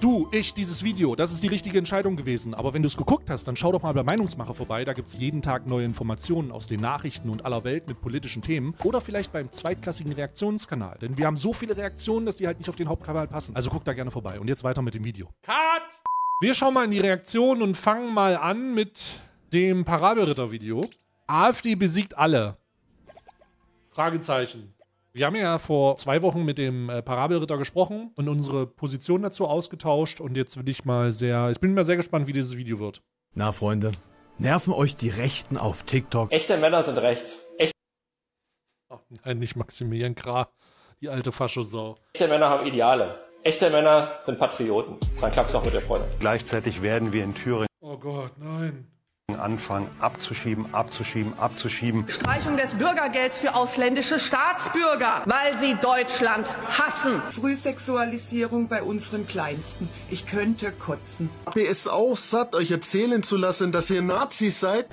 du, ich, dieses Video, das ist die richtige Entscheidung gewesen. Aber wenn du es geguckt hast, dann schau doch mal bei Meinungsmacher vorbei. Da gibt es jeden Tag neue Informationen aus den Nachrichten und aller Welt mit politischen Themen. Oder vielleicht beim zweitklassigen Reaktionskanal. Denn wir haben so viele Reaktionen, dass die halt nicht auf den Hauptkanal passen. Also guck da gerne vorbei. Und jetzt weiter mit dem Video. Cut! Wir schauen mal in die Reaktionen und fangen mal an mit dem Parabelritter-Video. AfD besiegt alle. Fragezeichen. Wir haben ja vor zwei Wochen mit dem äh, Parabelritter gesprochen und unsere Position dazu ausgetauscht. Und jetzt bin ich mal sehr, ich bin mal sehr gespannt, wie dieses Video wird. Na, Freunde, nerven euch die Rechten auf TikTok. Echte Männer sind rechts. Echt oh nein, nicht Maximilian Krah, die alte Faschosau. Echte Männer haben Ideale. Echte Männer sind Patrioten. Dann klappt es auch mit der Freude. Gleichzeitig werden wir in Thüringen. Oh Gott, nein anfangen, abzuschieben, abzuschieben, abzuschieben. Streichung des Bürgergelds für ausländische Staatsbürger, weil sie Deutschland hassen. Frühsexualisierung bei unseren Kleinsten. Ich könnte kotzen. Hab ihr es auch satt, euch erzählen zu lassen, dass ihr Nazis seid?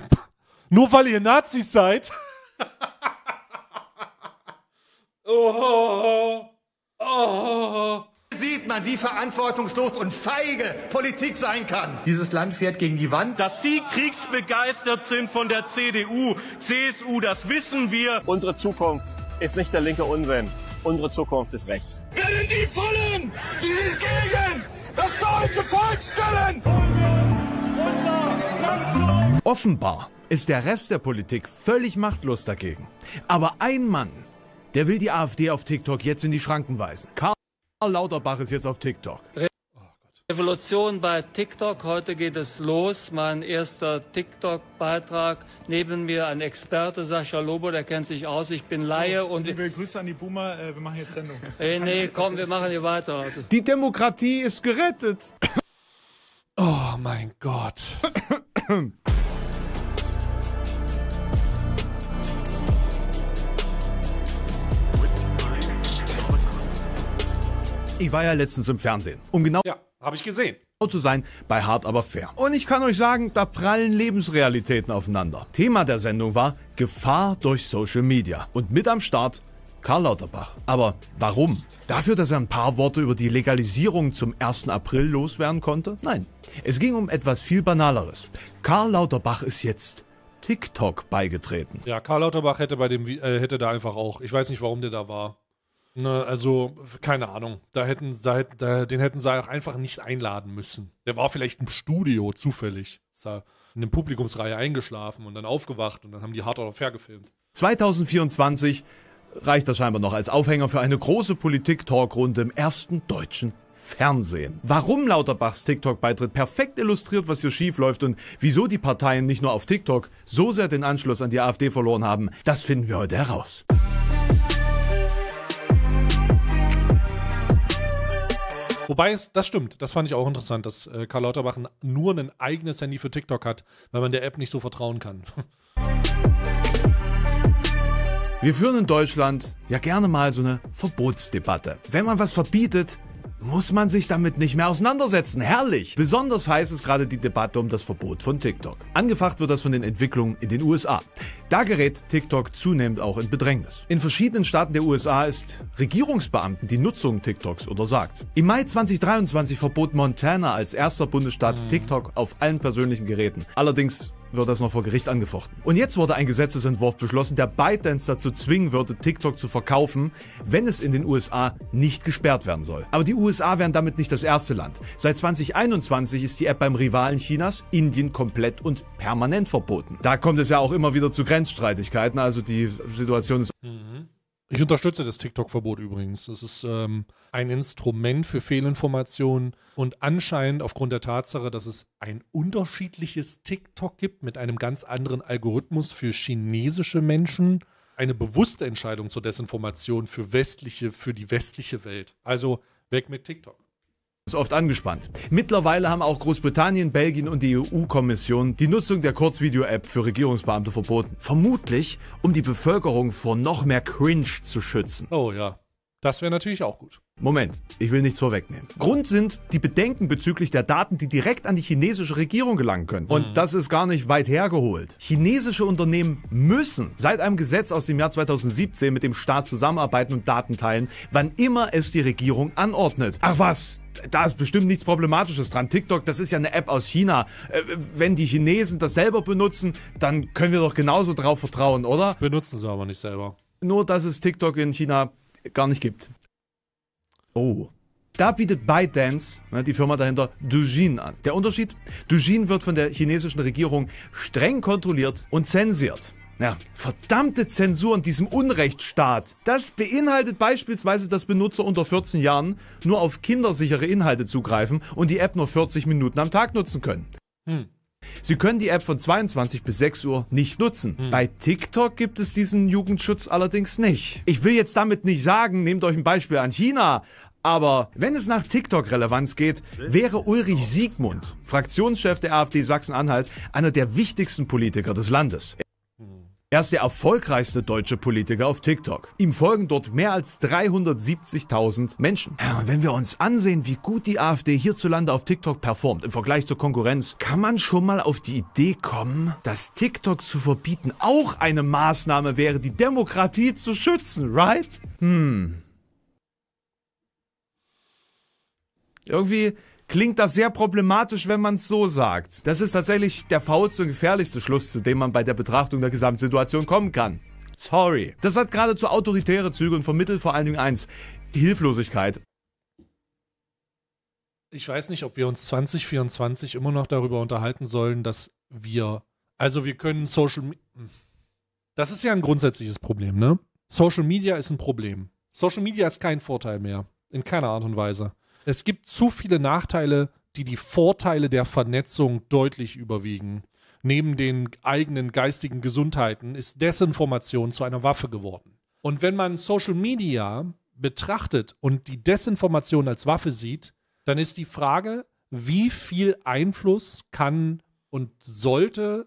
Nur weil ihr Nazis seid? oh, oh, oh. oh, oh sieht man, wie verantwortungslos und feige Politik sein kann. Dieses Land fährt gegen die Wand. Dass Sie kriegsbegeistert sind von der CDU, CSU, das wissen wir. Unsere Zukunft ist nicht der linke Unsinn. Unsere Zukunft ist rechts. Wählen die Vollen, die sich gegen das deutsche Volk stellen! Offenbar ist der Rest der Politik völlig machtlos dagegen. Aber ein Mann, der will die AfD auf TikTok jetzt in die Schranken weisen. Lauterbach ist jetzt auf TikTok. Revolution bei TikTok. Heute geht es los. Mein erster TikTok-Beitrag. Neben mir ein Experte, Sascha Lobo, der kennt sich aus. Ich bin Laie. So, und liebe Grüße an die Boomer. Äh, wir machen jetzt Sendung. Hey, äh, nee, komm, wir machen hier weiter. Also. Die Demokratie ist gerettet. Oh mein Gott. Ich war ja letztens im Fernsehen. Um genau. Ja, habe ich gesehen genau zu sein, bei Hart aber fair. Und ich kann euch sagen, da prallen Lebensrealitäten aufeinander. Thema der Sendung war Gefahr durch Social Media. Und mit am Start Karl Lauterbach. Aber warum? Dafür, dass er ein paar Worte über die Legalisierung zum 1. April loswerden konnte? Nein, es ging um etwas viel Banaleres. Karl Lauterbach ist jetzt TikTok beigetreten. Ja, Karl Lauterbach hätte bei dem äh, hätte da einfach auch, ich weiß nicht, warum der da war. Ne, also, keine Ahnung. Da hätten, da, da, den hätten sie auch einfach nicht einladen müssen. Der war vielleicht im Studio zufällig. Ist da in der Publikumsreihe eingeschlafen und dann aufgewacht und dann haben die Hard oder Fair gefilmt. 2024 reicht das scheinbar noch als Aufhänger für eine große Politik-Talkrunde im ersten deutschen Fernsehen. Warum Lauterbachs TikTok-Beitritt perfekt illustriert, was hier schief läuft und wieso die Parteien nicht nur auf TikTok so sehr den Anschluss an die AfD verloren haben, das finden wir heute heraus. Wobei es, das stimmt, das fand ich auch interessant, dass äh, Karl Lauterbach nur ein eigenes Handy für TikTok hat, weil man der App nicht so vertrauen kann. Wir führen in Deutschland ja gerne mal so eine Verbotsdebatte. Wenn man was verbietet, muss man sich damit nicht mehr auseinandersetzen. Herrlich! Besonders heiß ist gerade die Debatte um das Verbot von TikTok. Angefacht wird das von den Entwicklungen in den USA. Da gerät TikTok zunehmend auch in Bedrängnis. In verschiedenen Staaten der USA ist Regierungsbeamten die Nutzung TikToks untersagt. Im Mai 2023 verbot Montana als erster Bundesstaat mhm. TikTok auf allen persönlichen Geräten. Allerdings wird das noch vor Gericht angefochten. Und jetzt wurde ein Gesetzesentwurf beschlossen, der ByteDance dazu zwingen würde, TikTok zu verkaufen, wenn es in den USA nicht gesperrt werden soll. Aber die USA wären damit nicht das erste Land. Seit 2021 ist die App beim Rivalen Chinas, Indien, komplett und permanent verboten. Da kommt es ja auch immer wieder zu Grenzen. Lizenzstreitigkeiten, also die Situation ist. Mhm. Ich unterstütze das TikTok-Verbot übrigens. Das ist ähm, ein Instrument für Fehlinformationen und anscheinend aufgrund der Tatsache, dass es ein unterschiedliches TikTok gibt mit einem ganz anderen Algorithmus für chinesische Menschen, eine bewusste Entscheidung zur Desinformation für westliche, für die westliche Welt. Also weg mit TikTok ist oft angespannt. Mittlerweile haben auch Großbritannien, Belgien und die EU-Kommission die Nutzung der Kurzvideo-App für Regierungsbeamte verboten. Vermutlich, um die Bevölkerung vor noch mehr Cringe zu schützen. Oh ja. Das wäre natürlich auch gut. Moment, ich will nichts vorwegnehmen. Grund sind die Bedenken bezüglich der Daten, die direkt an die chinesische Regierung gelangen können. Und mhm. das ist gar nicht weit hergeholt. Chinesische Unternehmen müssen seit einem Gesetz aus dem Jahr 2017 mit dem Staat zusammenarbeiten und Daten teilen, wann immer es die Regierung anordnet. Ach was, da ist bestimmt nichts Problematisches dran. TikTok, das ist ja eine App aus China. Äh, wenn die Chinesen das selber benutzen, dann können wir doch genauso drauf vertrauen, oder? Benutzen sie aber nicht selber. Nur, dass es TikTok in China gar nicht gibt. Oh. Da bietet ByteDance, ne, die Firma dahinter, Dujin an. Der Unterschied? Dujin wird von der chinesischen Regierung streng kontrolliert und zensiert. Ja, verdammte Zensur in diesem Unrechtsstaat. Das beinhaltet beispielsweise, dass Benutzer unter 14 Jahren nur auf kindersichere Inhalte zugreifen und die App nur 40 Minuten am Tag nutzen können. Hm. Sie können die App von 22 bis 6 Uhr nicht nutzen. Hm. Bei TikTok gibt es diesen Jugendschutz allerdings nicht. Ich will jetzt damit nicht sagen, nehmt euch ein Beispiel an China, aber wenn es nach TikTok-Relevanz geht, wäre Ulrich Siegmund, Fraktionschef der AfD Sachsen-Anhalt, einer der wichtigsten Politiker des Landes. Er ist der erfolgreichste deutsche Politiker auf TikTok. Ihm folgen dort mehr als 370.000 Menschen. Ja, wenn wir uns ansehen, wie gut die AfD hierzulande auf TikTok performt im Vergleich zur Konkurrenz, kann man schon mal auf die Idee kommen, dass TikTok zu verbieten auch eine Maßnahme wäre, die Demokratie zu schützen, right? Hm. Irgendwie klingt das sehr problematisch, wenn man es so sagt. Das ist tatsächlich der faulste und gefährlichste Schluss, zu dem man bei der Betrachtung der Gesamtsituation kommen kann. Sorry. Das hat geradezu autoritäre Züge und vermittelt vor allen Dingen eins, Hilflosigkeit. Ich weiß nicht, ob wir uns 2024 immer noch darüber unterhalten sollen, dass wir, also wir können Social, hm. das ist ja ein grundsätzliches Problem, ne? Social Media ist ein Problem. Social Media ist kein Vorteil mehr. In keiner Art und Weise es gibt zu viele Nachteile, die die Vorteile der Vernetzung deutlich überwiegen. Neben den eigenen geistigen Gesundheiten ist Desinformation zu einer Waffe geworden. Und wenn man Social Media betrachtet und die Desinformation als Waffe sieht, dann ist die Frage, wie viel Einfluss kann und sollte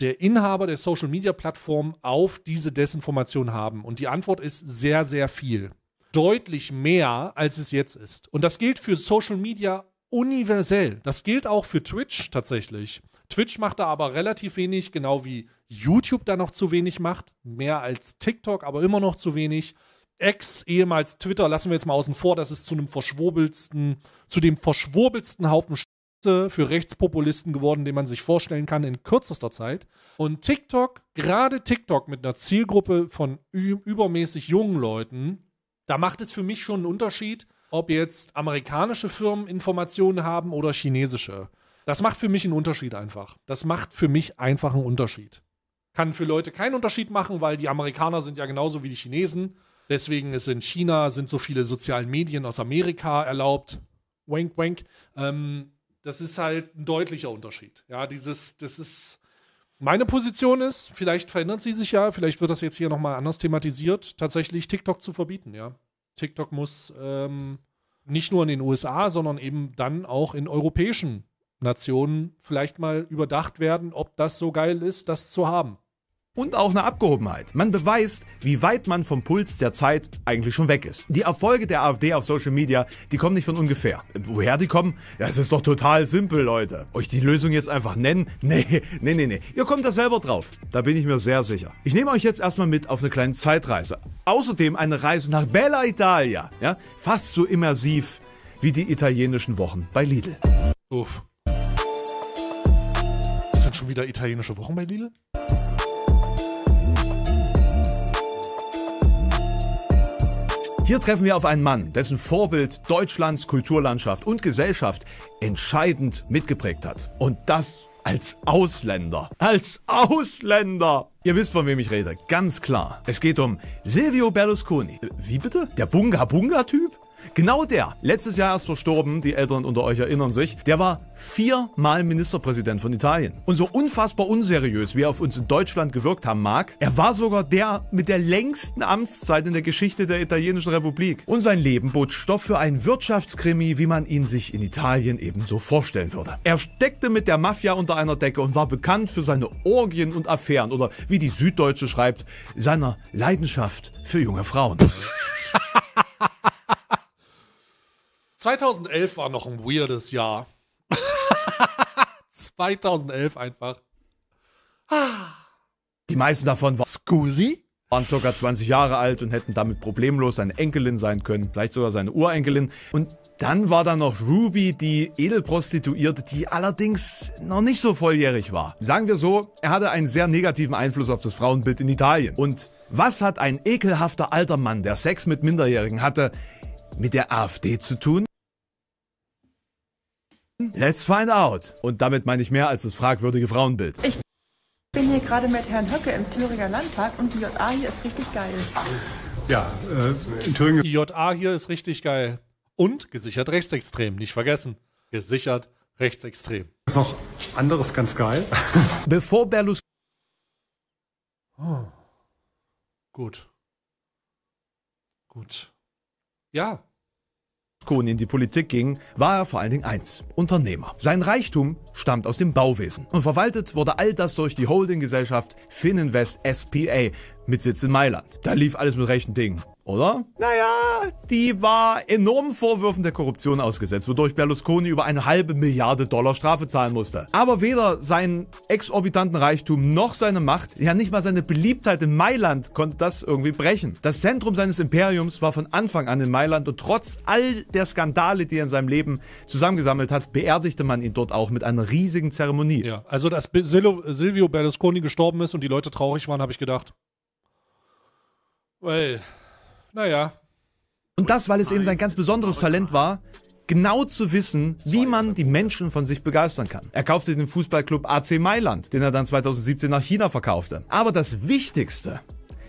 der Inhaber der Social Media Plattform auf diese Desinformation haben? Und die Antwort ist sehr, sehr viel deutlich mehr, als es jetzt ist. Und das gilt für Social Media universell. Das gilt auch für Twitch tatsächlich. Twitch macht da aber relativ wenig, genau wie YouTube da noch zu wenig macht. Mehr als TikTok, aber immer noch zu wenig. Ex, ehemals Twitter, lassen wir jetzt mal außen vor, das ist zu einem verschwurbelsten, zu dem verschwurbelsten Haufen für Rechtspopulisten geworden, den man sich vorstellen kann in kürzester Zeit. Und TikTok, gerade TikTok mit einer Zielgruppe von übermäßig jungen Leuten, da macht es für mich schon einen Unterschied, ob jetzt amerikanische Firmen Informationen haben oder chinesische. Das macht für mich einen Unterschied einfach. Das macht für mich einfach einen Unterschied. Kann für Leute keinen Unterschied machen, weil die Amerikaner sind ja genauso wie die Chinesen. Deswegen ist in China sind so viele sozialen Medien aus Amerika erlaubt. Wank, wank. Ähm, das ist halt ein deutlicher Unterschied. Ja, dieses, das ist, meine Position ist, vielleicht verändert sie sich ja, vielleicht wird das jetzt hier nochmal anders thematisiert, tatsächlich TikTok zu verbieten, ja. TikTok muss ähm, nicht nur in den USA, sondern eben dann auch in europäischen Nationen vielleicht mal überdacht werden, ob das so geil ist, das zu haben und auch eine Abgehobenheit. Man beweist, wie weit man vom Puls der Zeit eigentlich schon weg ist. Die Erfolge der AfD auf Social Media, die kommen nicht von ungefähr. Woher die kommen? Das ist doch total simpel, Leute. Euch die Lösung jetzt einfach nennen? Nee, nee, nee, nee. Ihr kommt da selber drauf. Da bin ich mir sehr sicher. Ich nehme euch jetzt erstmal mit auf eine kleine Zeitreise. Außerdem eine Reise nach Bella Italia. Ja? Fast so immersiv wie die italienischen Wochen bei Lidl. Uff. Das sind schon wieder italienische Wochen bei Lidl? Hier treffen wir auf einen Mann, dessen Vorbild Deutschlands Kulturlandschaft und Gesellschaft entscheidend mitgeprägt hat. Und das als Ausländer. Als Ausländer! Ihr wisst, von wem ich rede, ganz klar. Es geht um Silvio Berlusconi. Wie bitte? Der Bunga Bunga-Typ? Genau der, letztes Jahr erst verstorben, die Älteren unter euch erinnern sich, der war viermal Ministerpräsident von Italien. Und so unfassbar unseriös, wie er auf uns in Deutschland gewirkt haben mag, er war sogar der mit der längsten Amtszeit in der Geschichte der italienischen Republik. Und sein Leben bot Stoff für einen Wirtschaftskrimi, wie man ihn sich in Italien ebenso vorstellen würde. Er steckte mit der Mafia unter einer Decke und war bekannt für seine Orgien und Affären oder wie die Süddeutsche schreibt, seiner Leidenschaft für junge Frauen. 2011 war noch ein weirdes Jahr. 2011 einfach. Die meisten davon waren Scusi? waren ca. 20 Jahre alt und hätten damit problemlos seine Enkelin sein können, vielleicht sogar seine Urenkelin. Und dann war da noch Ruby, die Edelprostituierte, die allerdings noch nicht so volljährig war. Sagen wir so, er hatte einen sehr negativen Einfluss auf das Frauenbild in Italien. Und was hat ein ekelhafter alter Mann, der Sex mit Minderjährigen hatte, mit der AfD zu tun? Let's find out. Und damit meine ich mehr als das fragwürdige Frauenbild. Ich bin hier gerade mit Herrn Höcke im Thüringer Landtag und die JA hier ist richtig geil. Ja, äh, in Thüringen. Die JA hier ist richtig geil. Und gesichert rechtsextrem, nicht vergessen. Gesichert rechtsextrem. Ist noch anderes ganz geil. Bevor Berlus. Oh. Gut. Gut. Ja, Kuhn in die Politik ging, war er vor allen Dingen eins, Unternehmer. Sein Reichtum stammt aus dem Bauwesen und verwaltet wurde all das durch die Holdinggesellschaft Fininvest SPA mit Sitz in Mailand. Da lief alles mit rechten Dingen oder? Naja, die war enormen Vorwürfen der Korruption ausgesetzt, wodurch Berlusconi über eine halbe Milliarde Dollar Strafe zahlen musste. Aber weder seinen exorbitanten Reichtum noch seine Macht, ja nicht mal seine Beliebtheit in Mailand konnte das irgendwie brechen. Das Zentrum seines Imperiums war von Anfang an in Mailand und trotz all der Skandale, die er in seinem Leben zusammengesammelt hat, beerdigte man ihn dort auch mit einer riesigen Zeremonie. Ja, also dass Silvio Berlusconi gestorben ist und die Leute traurig waren, habe ich gedacht. Weil, well. Naja. Und das, weil es eben sein ganz besonderes Talent war, genau zu wissen, wie man die Menschen von sich begeistern kann. Er kaufte den Fußballclub AC Mailand, den er dann 2017 nach China verkaufte. Aber das Wichtigste.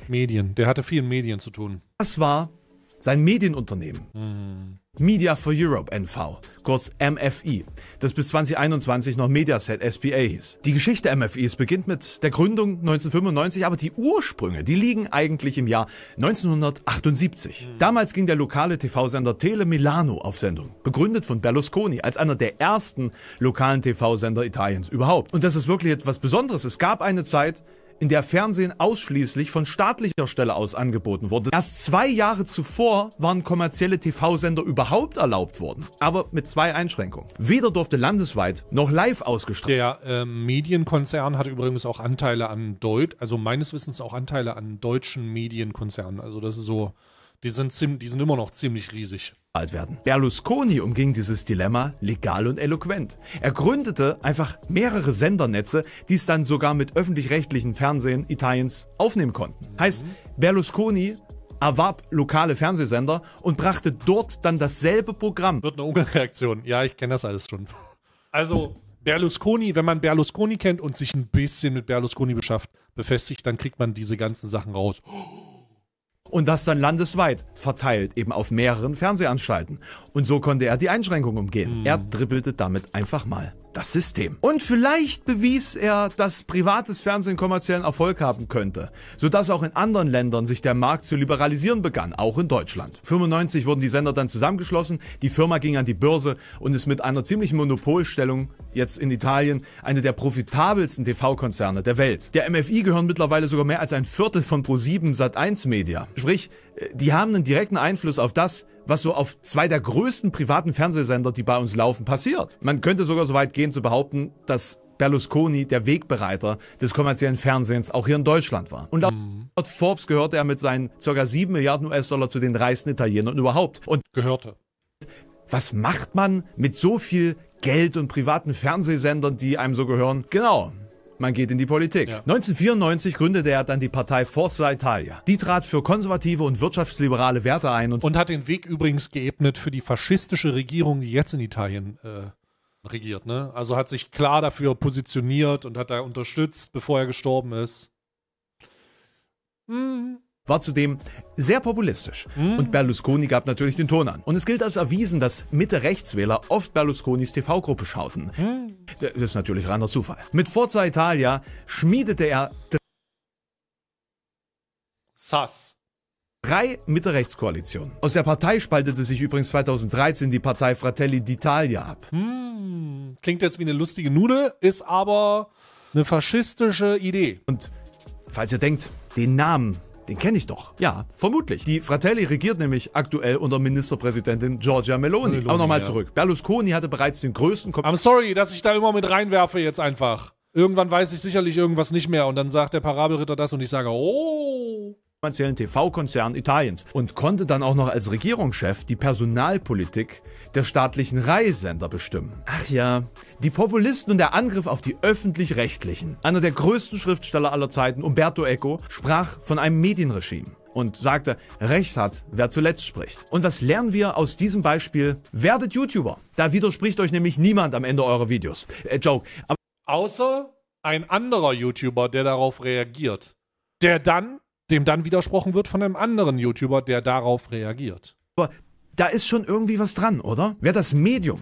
Medien. Der hatte viel Medien zu tun. Das war sein Medienunternehmen. Mhm. Media for Europe NV, kurz MFI, das bis 2021 noch Mediaset SBA hieß. Die Geschichte MFIs beginnt mit der Gründung 1995, aber die Ursprünge, die liegen eigentlich im Jahr 1978. Hm. Damals ging der lokale TV-Sender Tele Milano auf Sendung, begründet von Berlusconi als einer der ersten lokalen TV-Sender Italiens überhaupt. Und das ist wirklich etwas Besonderes. Es gab eine Zeit, in der Fernsehen ausschließlich von staatlicher Stelle aus angeboten wurde. Erst zwei Jahre zuvor waren kommerzielle TV-Sender überhaupt erlaubt worden, aber mit zwei Einschränkungen. Weder durfte landesweit noch live ausgestrahlt. Der äh, Medienkonzern hat übrigens auch Anteile an Deutsch, also meines Wissens auch Anteile an deutschen Medienkonzernen. Also das ist so die sind, die sind immer noch ziemlich riesig. Alt werden. Berlusconi umging dieses Dilemma legal und eloquent. Er gründete einfach mehrere Sendernetze, die es dann sogar mit öffentlich-rechtlichen Fernsehen Italiens aufnehmen konnten. Heißt, Berlusconi erwarb lokale Fernsehsender und brachte dort dann dasselbe Programm. Wird eine Umreaktion. Ja, ich kenne das alles schon. Also, Berlusconi, wenn man Berlusconi kennt und sich ein bisschen mit Berlusconi beschafft, befestigt, dann kriegt man diese ganzen Sachen raus. Oh. Und das dann landesweit verteilt, eben auf mehreren Fernsehanstalten. Und so konnte er die Einschränkung umgehen. Mhm. Er dribbelte damit einfach mal das System. Und vielleicht bewies er, dass privates Fernsehen kommerziellen Erfolg haben könnte, sodass auch in anderen Ländern sich der Markt zu liberalisieren begann, auch in Deutschland. 1995 wurden die Sender dann zusammengeschlossen, die Firma ging an die Börse und ist mit einer ziemlichen Monopolstellung jetzt in Italien eine der profitabelsten TV-Konzerne der Welt. Der MFI gehören mittlerweile sogar mehr als ein Viertel von Pro7 Sat1 Media. Sprich, die haben einen direkten Einfluss auf das, was so auf zwei der größten privaten Fernsehsender, die bei uns laufen, passiert. Man könnte sogar so weit gehen zu behaupten, dass Berlusconi der Wegbereiter des kommerziellen Fernsehens auch hier in Deutschland war. Und laut mhm. Forbes gehörte er mit seinen ca. 7 Milliarden US-Dollar zu den reichsten Italienern überhaupt. Und gehörte. Was macht man mit so viel Geld und privaten Fernsehsendern, die einem so gehören? Genau, man geht in die Politik. Ja. 1994 gründete er dann die Partei Forza Italia. Die trat für konservative und wirtschaftsliberale Werte ein und, und hat den Weg übrigens geebnet für die faschistische Regierung, die jetzt in Italien äh, regiert, ne? Also hat sich klar dafür positioniert und hat da unterstützt, bevor er gestorben ist. Mhm war zudem sehr populistisch. Mhm. Und Berlusconi gab natürlich den Ton an. Und es gilt als erwiesen, dass Mitte-Rechtswähler oft Berlusconis TV-Gruppe schauten. Mhm. Das ist natürlich reiner Zufall. Mit Forza Italia schmiedete er Sass. Drei Mitte-Rechts-Koalitionen. Aus der Partei spaltete sich übrigens 2013 die Partei Fratelli d'Italia ab. Hm, klingt jetzt wie eine lustige Nudel, ist aber eine faschistische Idee. Und falls ihr denkt, den Namen den kenne ich doch. Ja, vermutlich. Die Fratelli regiert nämlich aktuell unter Ministerpräsidentin Giorgia Meloni. Meloni Aber nochmal ja. zurück. Berlusconi hatte bereits den größten... Kom I'm sorry, dass ich da immer mit reinwerfe jetzt einfach. Irgendwann weiß ich sicherlich irgendwas nicht mehr und dann sagt der Parabelritter das und ich sage, oh finanziellen TV-Konzern Italiens und konnte dann auch noch als Regierungschef die Personalpolitik der staatlichen Reihsender bestimmen. Ach ja, die Populisten und der Angriff auf die öffentlich-rechtlichen. Einer der größten Schriftsteller aller Zeiten, Umberto Eco, sprach von einem Medienregime und sagte, Recht hat, wer zuletzt spricht. Und was lernen wir aus diesem Beispiel? Werdet YouTuber. Da widerspricht euch nämlich niemand am Ende eurer Videos. Äh, Joke. Aber Außer ein anderer YouTuber, der darauf reagiert, der dann dem dann widersprochen wird von einem anderen YouTuber, der darauf reagiert. Aber da ist schon irgendwie was dran, oder? Wer das Medium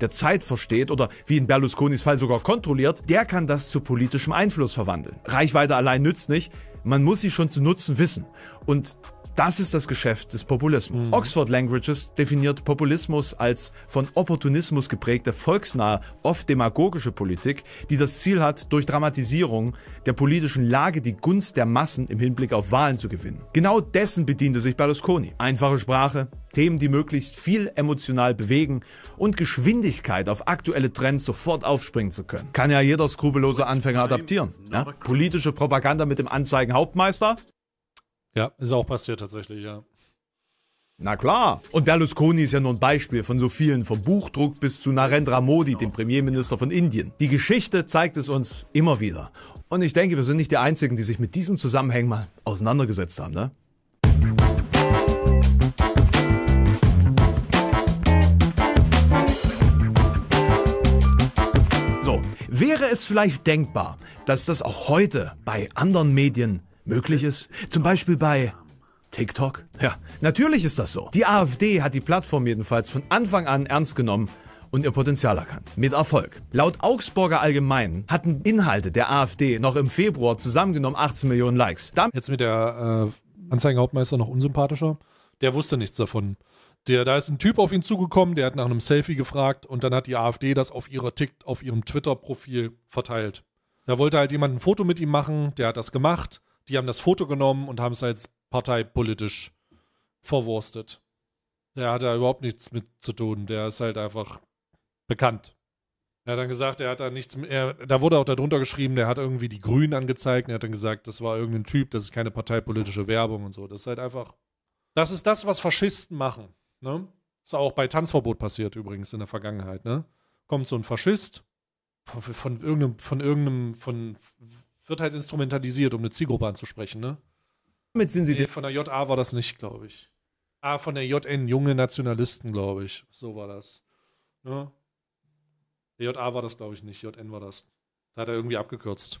der Zeit versteht oder wie in Berlusconis Fall sogar kontrolliert, der kann das zu politischem Einfluss verwandeln. Reichweite allein nützt nicht, man muss sie schon zu nutzen wissen. Und das ist das Geschäft des Populismus. Mhm. Oxford Languages definiert Populismus als von Opportunismus geprägte volksnahe, oft demagogische Politik, die das Ziel hat, durch Dramatisierung der politischen Lage die Gunst der Massen im Hinblick auf Wahlen zu gewinnen. Genau dessen bediente sich Berlusconi. Einfache Sprache, Themen, die möglichst viel emotional bewegen und Geschwindigkeit auf aktuelle Trends sofort aufspringen zu können. Kann ja jeder skrupellose Anfänger adaptieren. Ne? Politische Propaganda mit dem Anzeigen Hauptmeister? Ja, ist auch passiert tatsächlich, ja. Na klar. Und Berlusconi ist ja nur ein Beispiel von so vielen, vom Buchdruck bis zu Narendra Modi, dem Premierminister von Indien. Die Geschichte zeigt es uns immer wieder. Und ich denke, wir sind nicht die Einzigen, die sich mit diesen Zusammenhängen mal auseinandergesetzt haben, ne? So, wäre es vielleicht denkbar, dass das auch heute bei anderen Medien möglich ist. Zum Beispiel bei TikTok. Ja, natürlich ist das so. Die AfD hat die Plattform jedenfalls von Anfang an ernst genommen und ihr Potenzial erkannt. Mit Erfolg. Laut Augsburger Allgemeinen hatten Inhalte der AfD noch im Februar zusammengenommen 18 Millionen Likes. Damit Jetzt mit der äh, Anzeigenhauptmeister noch unsympathischer. Der wusste nichts davon. Der, da ist ein Typ auf ihn zugekommen, der hat nach einem Selfie gefragt und dann hat die AfD das auf, ihrer Tick, auf ihrem Twitter-Profil verteilt. Da wollte halt jemand ein Foto mit ihm machen, der hat das gemacht die haben das Foto genommen und haben es als parteipolitisch verwurstet. Der hat da überhaupt nichts mit zu tun. Der ist halt einfach bekannt. Er hat dann gesagt, er hat da nichts mit, da wurde auch darunter geschrieben, der hat irgendwie die Grünen angezeigt und er hat dann gesagt, das war irgendein Typ, das ist keine parteipolitische Werbung und so. Das ist halt einfach, das ist das, was Faschisten machen. Ne? Ist auch bei Tanzverbot passiert übrigens in der Vergangenheit. Ne? Kommt so ein Faschist von, von, irgendeinem, von irgendeinem, von wird halt instrumentalisiert, um eine Zielgruppe anzusprechen, ne? Damit sind sie nee, von der JA war das nicht, glaube ich. Ah, von der JN, junge Nationalisten, glaube ich. So war das. Ne? Der JA war das, glaube ich, nicht. JN war das. Da hat er irgendwie abgekürzt.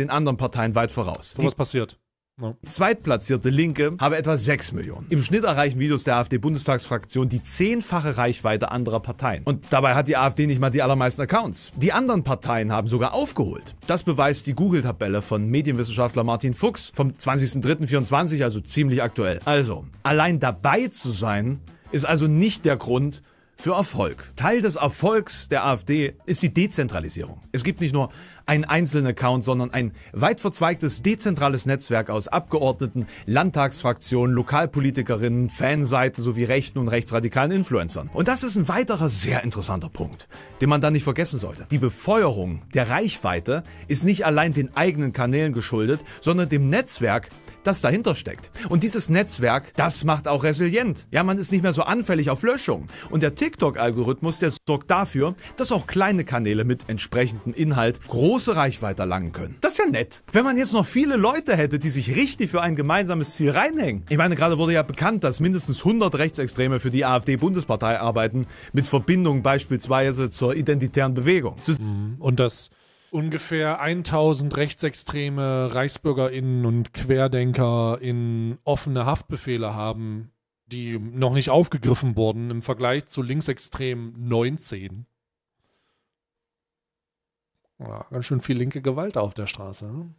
Den anderen Parteien weit voraus. So was passiert. No. Zweitplatzierte Linke habe etwa 6 Millionen. Im Schnitt erreichen Videos der AfD-Bundestagsfraktion die zehnfache Reichweite anderer Parteien. Und dabei hat die AfD nicht mal die allermeisten Accounts. Die anderen Parteien haben sogar aufgeholt. Das beweist die Google-Tabelle von Medienwissenschaftler Martin Fuchs vom 20.03.24, also ziemlich aktuell. Also, allein dabei zu sein, ist also nicht der Grund, für Erfolg. Teil des Erfolgs der AfD ist die Dezentralisierung. Es gibt nicht nur einen einzelnen Account, sondern ein weit verzweigtes dezentrales Netzwerk aus Abgeordneten, Landtagsfraktionen, Lokalpolitikerinnen, Fanseiten sowie rechten und rechtsradikalen Influencern. Und das ist ein weiterer sehr interessanter Punkt, den man da nicht vergessen sollte. Die Befeuerung der Reichweite ist nicht allein den eigenen Kanälen geschuldet, sondern dem Netzwerk, das dahinter steckt. Und dieses Netzwerk, das macht auch resilient. Ja, man ist nicht mehr so anfällig auf Löschung. Und der TikTok-Algorithmus, der sorgt dafür, dass auch kleine Kanäle mit entsprechendem Inhalt große Reichweite erlangen können. Das ist ja nett. Wenn man jetzt noch viele Leute hätte, die sich richtig für ein gemeinsames Ziel reinhängen. Ich meine, gerade wurde ja bekannt, dass mindestens 100 Rechtsextreme für die AfD-Bundespartei arbeiten, mit Verbindung beispielsweise zur identitären Bewegung. Mhm. Und das ungefähr 1000 rechtsextreme ReichsbürgerInnen und Querdenker in offene Haftbefehle haben, die noch nicht aufgegriffen wurden im Vergleich zu linksextremen 19. Ja, ganz schön viel linke Gewalt auf der Straße. Ne?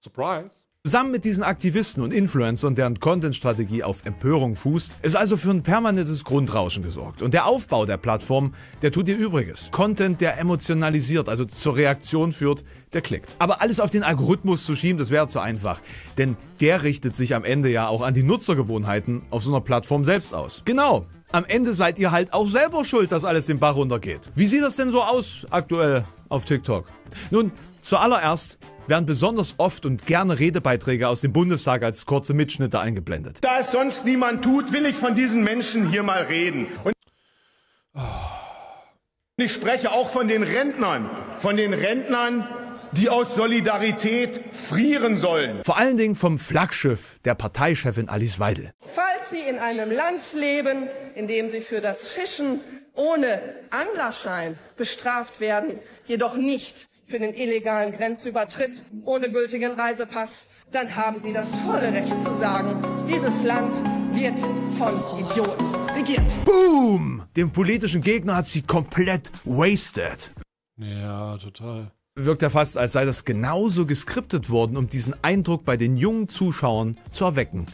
Surprise! Zusammen mit diesen Aktivisten und Influencern, deren Content-Strategie auf Empörung fußt, ist also für ein permanentes Grundrauschen gesorgt. Und der Aufbau der Plattform, der tut ihr Übriges. Content, der emotionalisiert, also zur Reaktion führt, der klickt. Aber alles auf den Algorithmus zu schieben, das wäre zu einfach. Denn der richtet sich am Ende ja auch an die Nutzergewohnheiten auf so einer Plattform selbst aus. Genau. Am Ende seid ihr halt auch selber schuld, dass alles den Bach runtergeht. Wie sieht das denn so aus aktuell auf TikTok? Nun, Zuallererst werden besonders oft und gerne Redebeiträge aus dem Bundestag als kurze Mitschnitte eingeblendet. Da es sonst niemand tut, will ich von diesen Menschen hier mal reden. Und ich spreche auch von den Rentnern, von den Rentnern, die aus Solidarität frieren sollen. Vor allen Dingen vom Flaggschiff der Parteichefin Alice Weidel. Falls Sie in einem Land leben, in dem Sie für das Fischen ohne Anglerschein bestraft werden, jedoch nicht für den illegalen Grenzübertritt ohne gültigen Reisepass, dann haben Sie das volle Recht zu sagen, dieses Land wird von Idioten regiert. Boom! Dem politischen Gegner hat sie komplett wasted. Ja, total. Wirkt ja fast, als sei das genauso geskriptet worden, um diesen Eindruck bei den jungen Zuschauern zu erwecken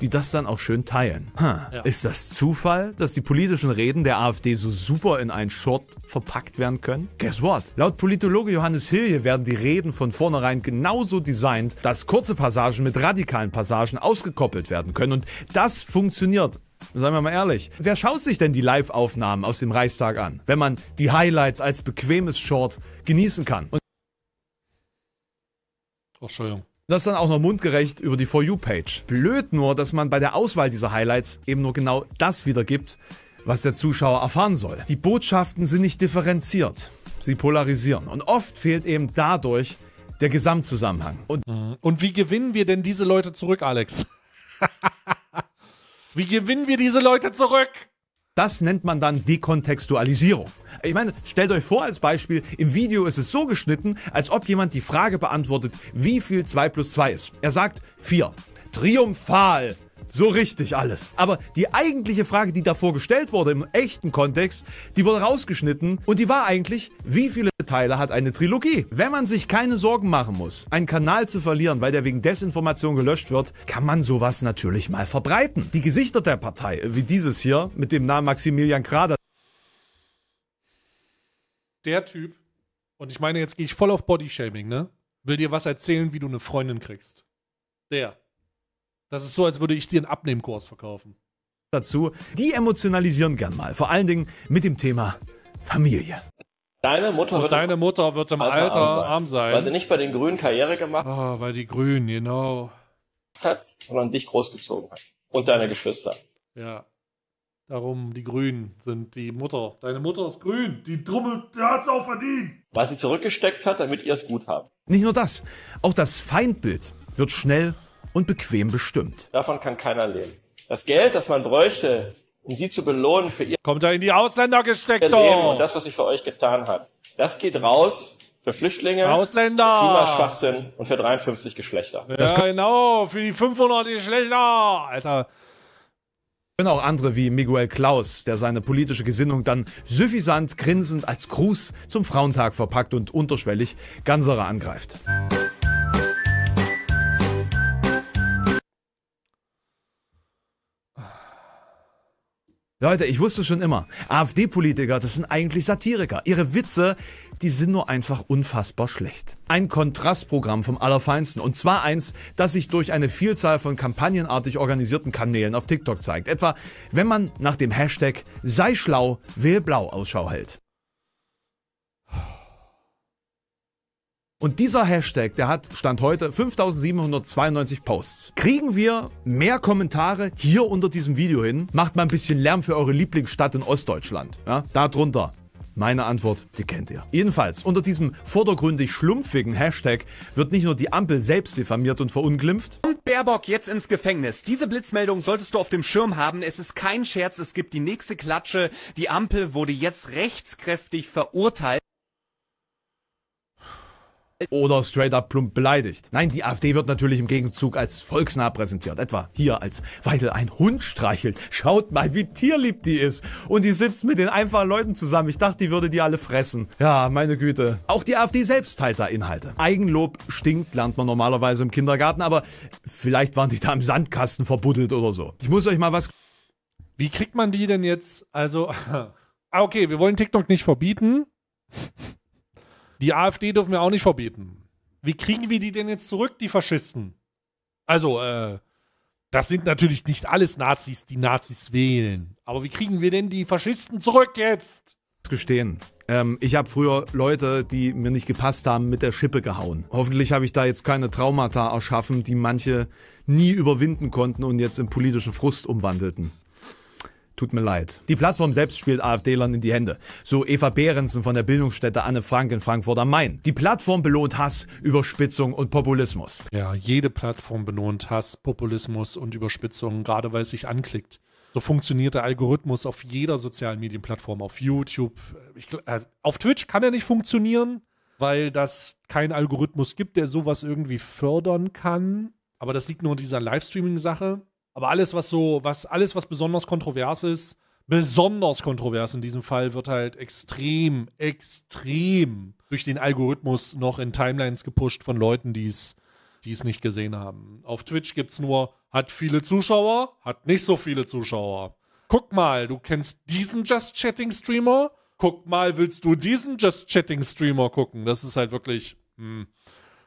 die das dann auch schön teilen. Hm. ja. Ist das Zufall, dass die politischen Reden der AfD so super in einen Short verpackt werden können? Guess what? Laut Politologe Johannes Hilje werden die Reden von vornherein genauso designt, dass kurze Passagen mit radikalen Passagen ausgekoppelt werden können. Und das funktioniert Seien wir mal ehrlich, wer schaut sich denn die Live-Aufnahmen aus dem Reichstag an, wenn man die Highlights als bequemes Short genießen kann? Und oh, Entschuldigung. Das dann auch noch mundgerecht über die For You-Page. Blöd nur, dass man bei der Auswahl dieser Highlights eben nur genau das wiedergibt, was der Zuschauer erfahren soll. Die Botschaften sind nicht differenziert, sie polarisieren. Und oft fehlt eben dadurch der Gesamtzusammenhang. Und, mhm. Und wie gewinnen wir denn diese Leute zurück, Alex? wie gewinnen wir diese Leute zurück? Das nennt man dann Dekontextualisierung. Ich meine, stellt euch vor als Beispiel, im Video ist es so geschnitten, als ob jemand die Frage beantwortet, wie viel 2 plus 2 ist. Er sagt 4. Triumphal so richtig alles. Aber die eigentliche Frage, die davor gestellt wurde im echten Kontext, die wurde rausgeschnitten und die war eigentlich, wie viele Teile hat eine Trilogie? Wenn man sich keine Sorgen machen muss, einen Kanal zu verlieren, weil der wegen Desinformation gelöscht wird, kann man sowas natürlich mal verbreiten. Die Gesichter der Partei, wie dieses hier mit dem Namen Maximilian Krader. Der Typ, und ich meine, jetzt gehe ich voll auf Bodyshaming, ne? Will dir was erzählen, wie du eine Freundin kriegst. Der. Das ist so, als würde ich dir einen Abnehmkurs verkaufen. Dazu, die emotionalisieren gern mal. Vor allen Dingen mit dem Thema Familie. Deine Mutter, also wird, deine im Mutter wird im Alter, Alter arm, sein. Weil sie nicht bei den Grünen Karriere gemacht hat. Oh, weil die Grünen, genau. Hat, sondern dich großgezogen hat. Und deine Geschwister. Ja. Darum, die Grünen sind die Mutter. Deine Mutter ist grün. Die Drummel, der es auch verdient. Weil sie zurückgesteckt hat, damit ihr es gut habt. Nicht nur das. Auch das Feindbild wird schnell und bequem bestimmt. Davon kann keiner leben. Das Geld, das man bräuchte, um sie zu belohnen für ihr Kommt da in die Ausländer gesteckt, Leben doch. und das, was ich für euch getan habe, das geht raus für Flüchtlinge, Ausländer. Für Klimaschwachsinn und für 53 Geschlechter. Das ja, genau, für die 500 Geschlechter, Alter. Können auch andere wie Miguel Klaus, der seine politische Gesinnung dann süffisant grinsend als Gruß zum Frauentag verpackt und unterschwellig Gansere angreift. Leute, ich wusste schon immer, AfD-Politiker, das sind eigentlich Satiriker. Ihre Witze, die sind nur einfach unfassbar schlecht. Ein Kontrastprogramm vom Allerfeinsten. Und zwar eins, das sich durch eine Vielzahl von kampagnenartig organisierten Kanälen auf TikTok zeigt. Etwa, wenn man nach dem Hashtag sei schlau, wähl blau Ausschau hält. Und dieser Hashtag, der hat Stand heute 5792 Posts. Kriegen wir mehr Kommentare hier unter diesem Video hin? Macht mal ein bisschen Lärm für eure Lieblingsstadt in Ostdeutschland. Ja, da drunter. Meine Antwort, die kennt ihr. Jedenfalls, unter diesem vordergründig schlumpfigen Hashtag wird nicht nur die Ampel selbst diffamiert und verunglimpft. Und Baerbock jetzt ins Gefängnis. Diese Blitzmeldung solltest du auf dem Schirm haben. Es ist kein Scherz, es gibt die nächste Klatsche. Die Ampel wurde jetzt rechtskräftig verurteilt oder straight up plump beleidigt. Nein, die AfD wird natürlich im Gegenzug als volksnah präsentiert. Etwa hier als Weidel ein Hund streichelt. Schaut mal, wie tierlieb die ist. Und die sitzt mit den einfachen Leuten zusammen. Ich dachte, die würde die alle fressen. Ja, meine Güte. Auch die AfD selbst teilt da Inhalte. Eigenlob stinkt, lernt man normalerweise im Kindergarten, aber vielleicht waren die da im Sandkasten verbuddelt oder so. Ich muss euch mal was... Wie kriegt man die denn jetzt? Also... Ah, okay, wir wollen TikTok nicht verbieten. Die AfD dürfen wir auch nicht verbieten. Wie kriegen wir die denn jetzt zurück, die Faschisten? Also, äh, das sind natürlich nicht alles Nazis, die Nazis wählen. Aber wie kriegen wir denn die Faschisten zurück jetzt? Gestehen. Ähm, ich habe früher Leute, die mir nicht gepasst haben, mit der Schippe gehauen. Hoffentlich habe ich da jetzt keine Traumata erschaffen, die manche nie überwinden konnten und jetzt in politischen Frust umwandelten tut mir leid. Die Plattform selbst spielt AfD-Lern in die Hände. So Eva Behrensen von der Bildungsstätte Anne Frank in Frankfurt am Main. Die Plattform belohnt Hass, Überspitzung und Populismus. Ja, jede Plattform belohnt Hass, Populismus und Überspitzung, gerade weil es sich anklickt. So funktioniert der Algorithmus auf jeder sozialen Medienplattform, auf YouTube. Ich, äh, auf Twitch kann er nicht funktionieren, weil das keinen Algorithmus gibt, der sowas irgendwie fördern kann. Aber das liegt nur in dieser Livestreaming-Sache. Aber alles, was so, was, alles, was besonders kontrovers ist, besonders kontrovers in diesem Fall, wird halt extrem, extrem durch den Algorithmus noch in Timelines gepusht von Leuten, die es die es nicht gesehen haben. Auf Twitch gibt es nur, hat viele Zuschauer, hat nicht so viele Zuschauer. Guck mal, du kennst diesen Just Chatting Streamer? Guck mal, willst du diesen Just Chatting Streamer gucken? Das ist halt wirklich, mh, hm,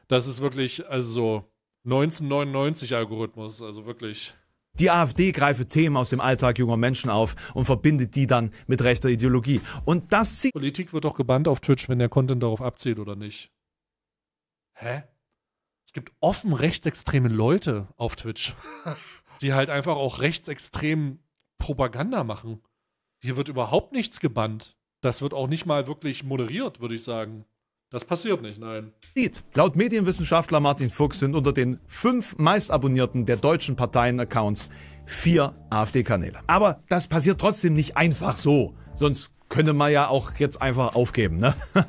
das ist wirklich, also so 1999 Algorithmus, also wirklich die AfD greife Themen aus dem Alltag junger Menschen auf und verbindet die dann mit rechter Ideologie. Und das zieht. Politik wird doch gebannt auf Twitch, wenn der Content darauf abzielt oder nicht. Hä? Es gibt offen rechtsextreme Leute auf Twitch, die halt einfach auch rechtsextrem Propaganda machen. Hier wird überhaupt nichts gebannt. Das wird auch nicht mal wirklich moderiert, würde ich sagen. Das passiert nicht, nein. Laut Medienwissenschaftler Martin Fuchs sind unter den fünf meistabonnierten der deutschen Parteien-Accounts vier AfD-Kanäle. Aber das passiert trotzdem nicht einfach so. Sonst könnte man ja auch jetzt einfach aufgeben. Ne?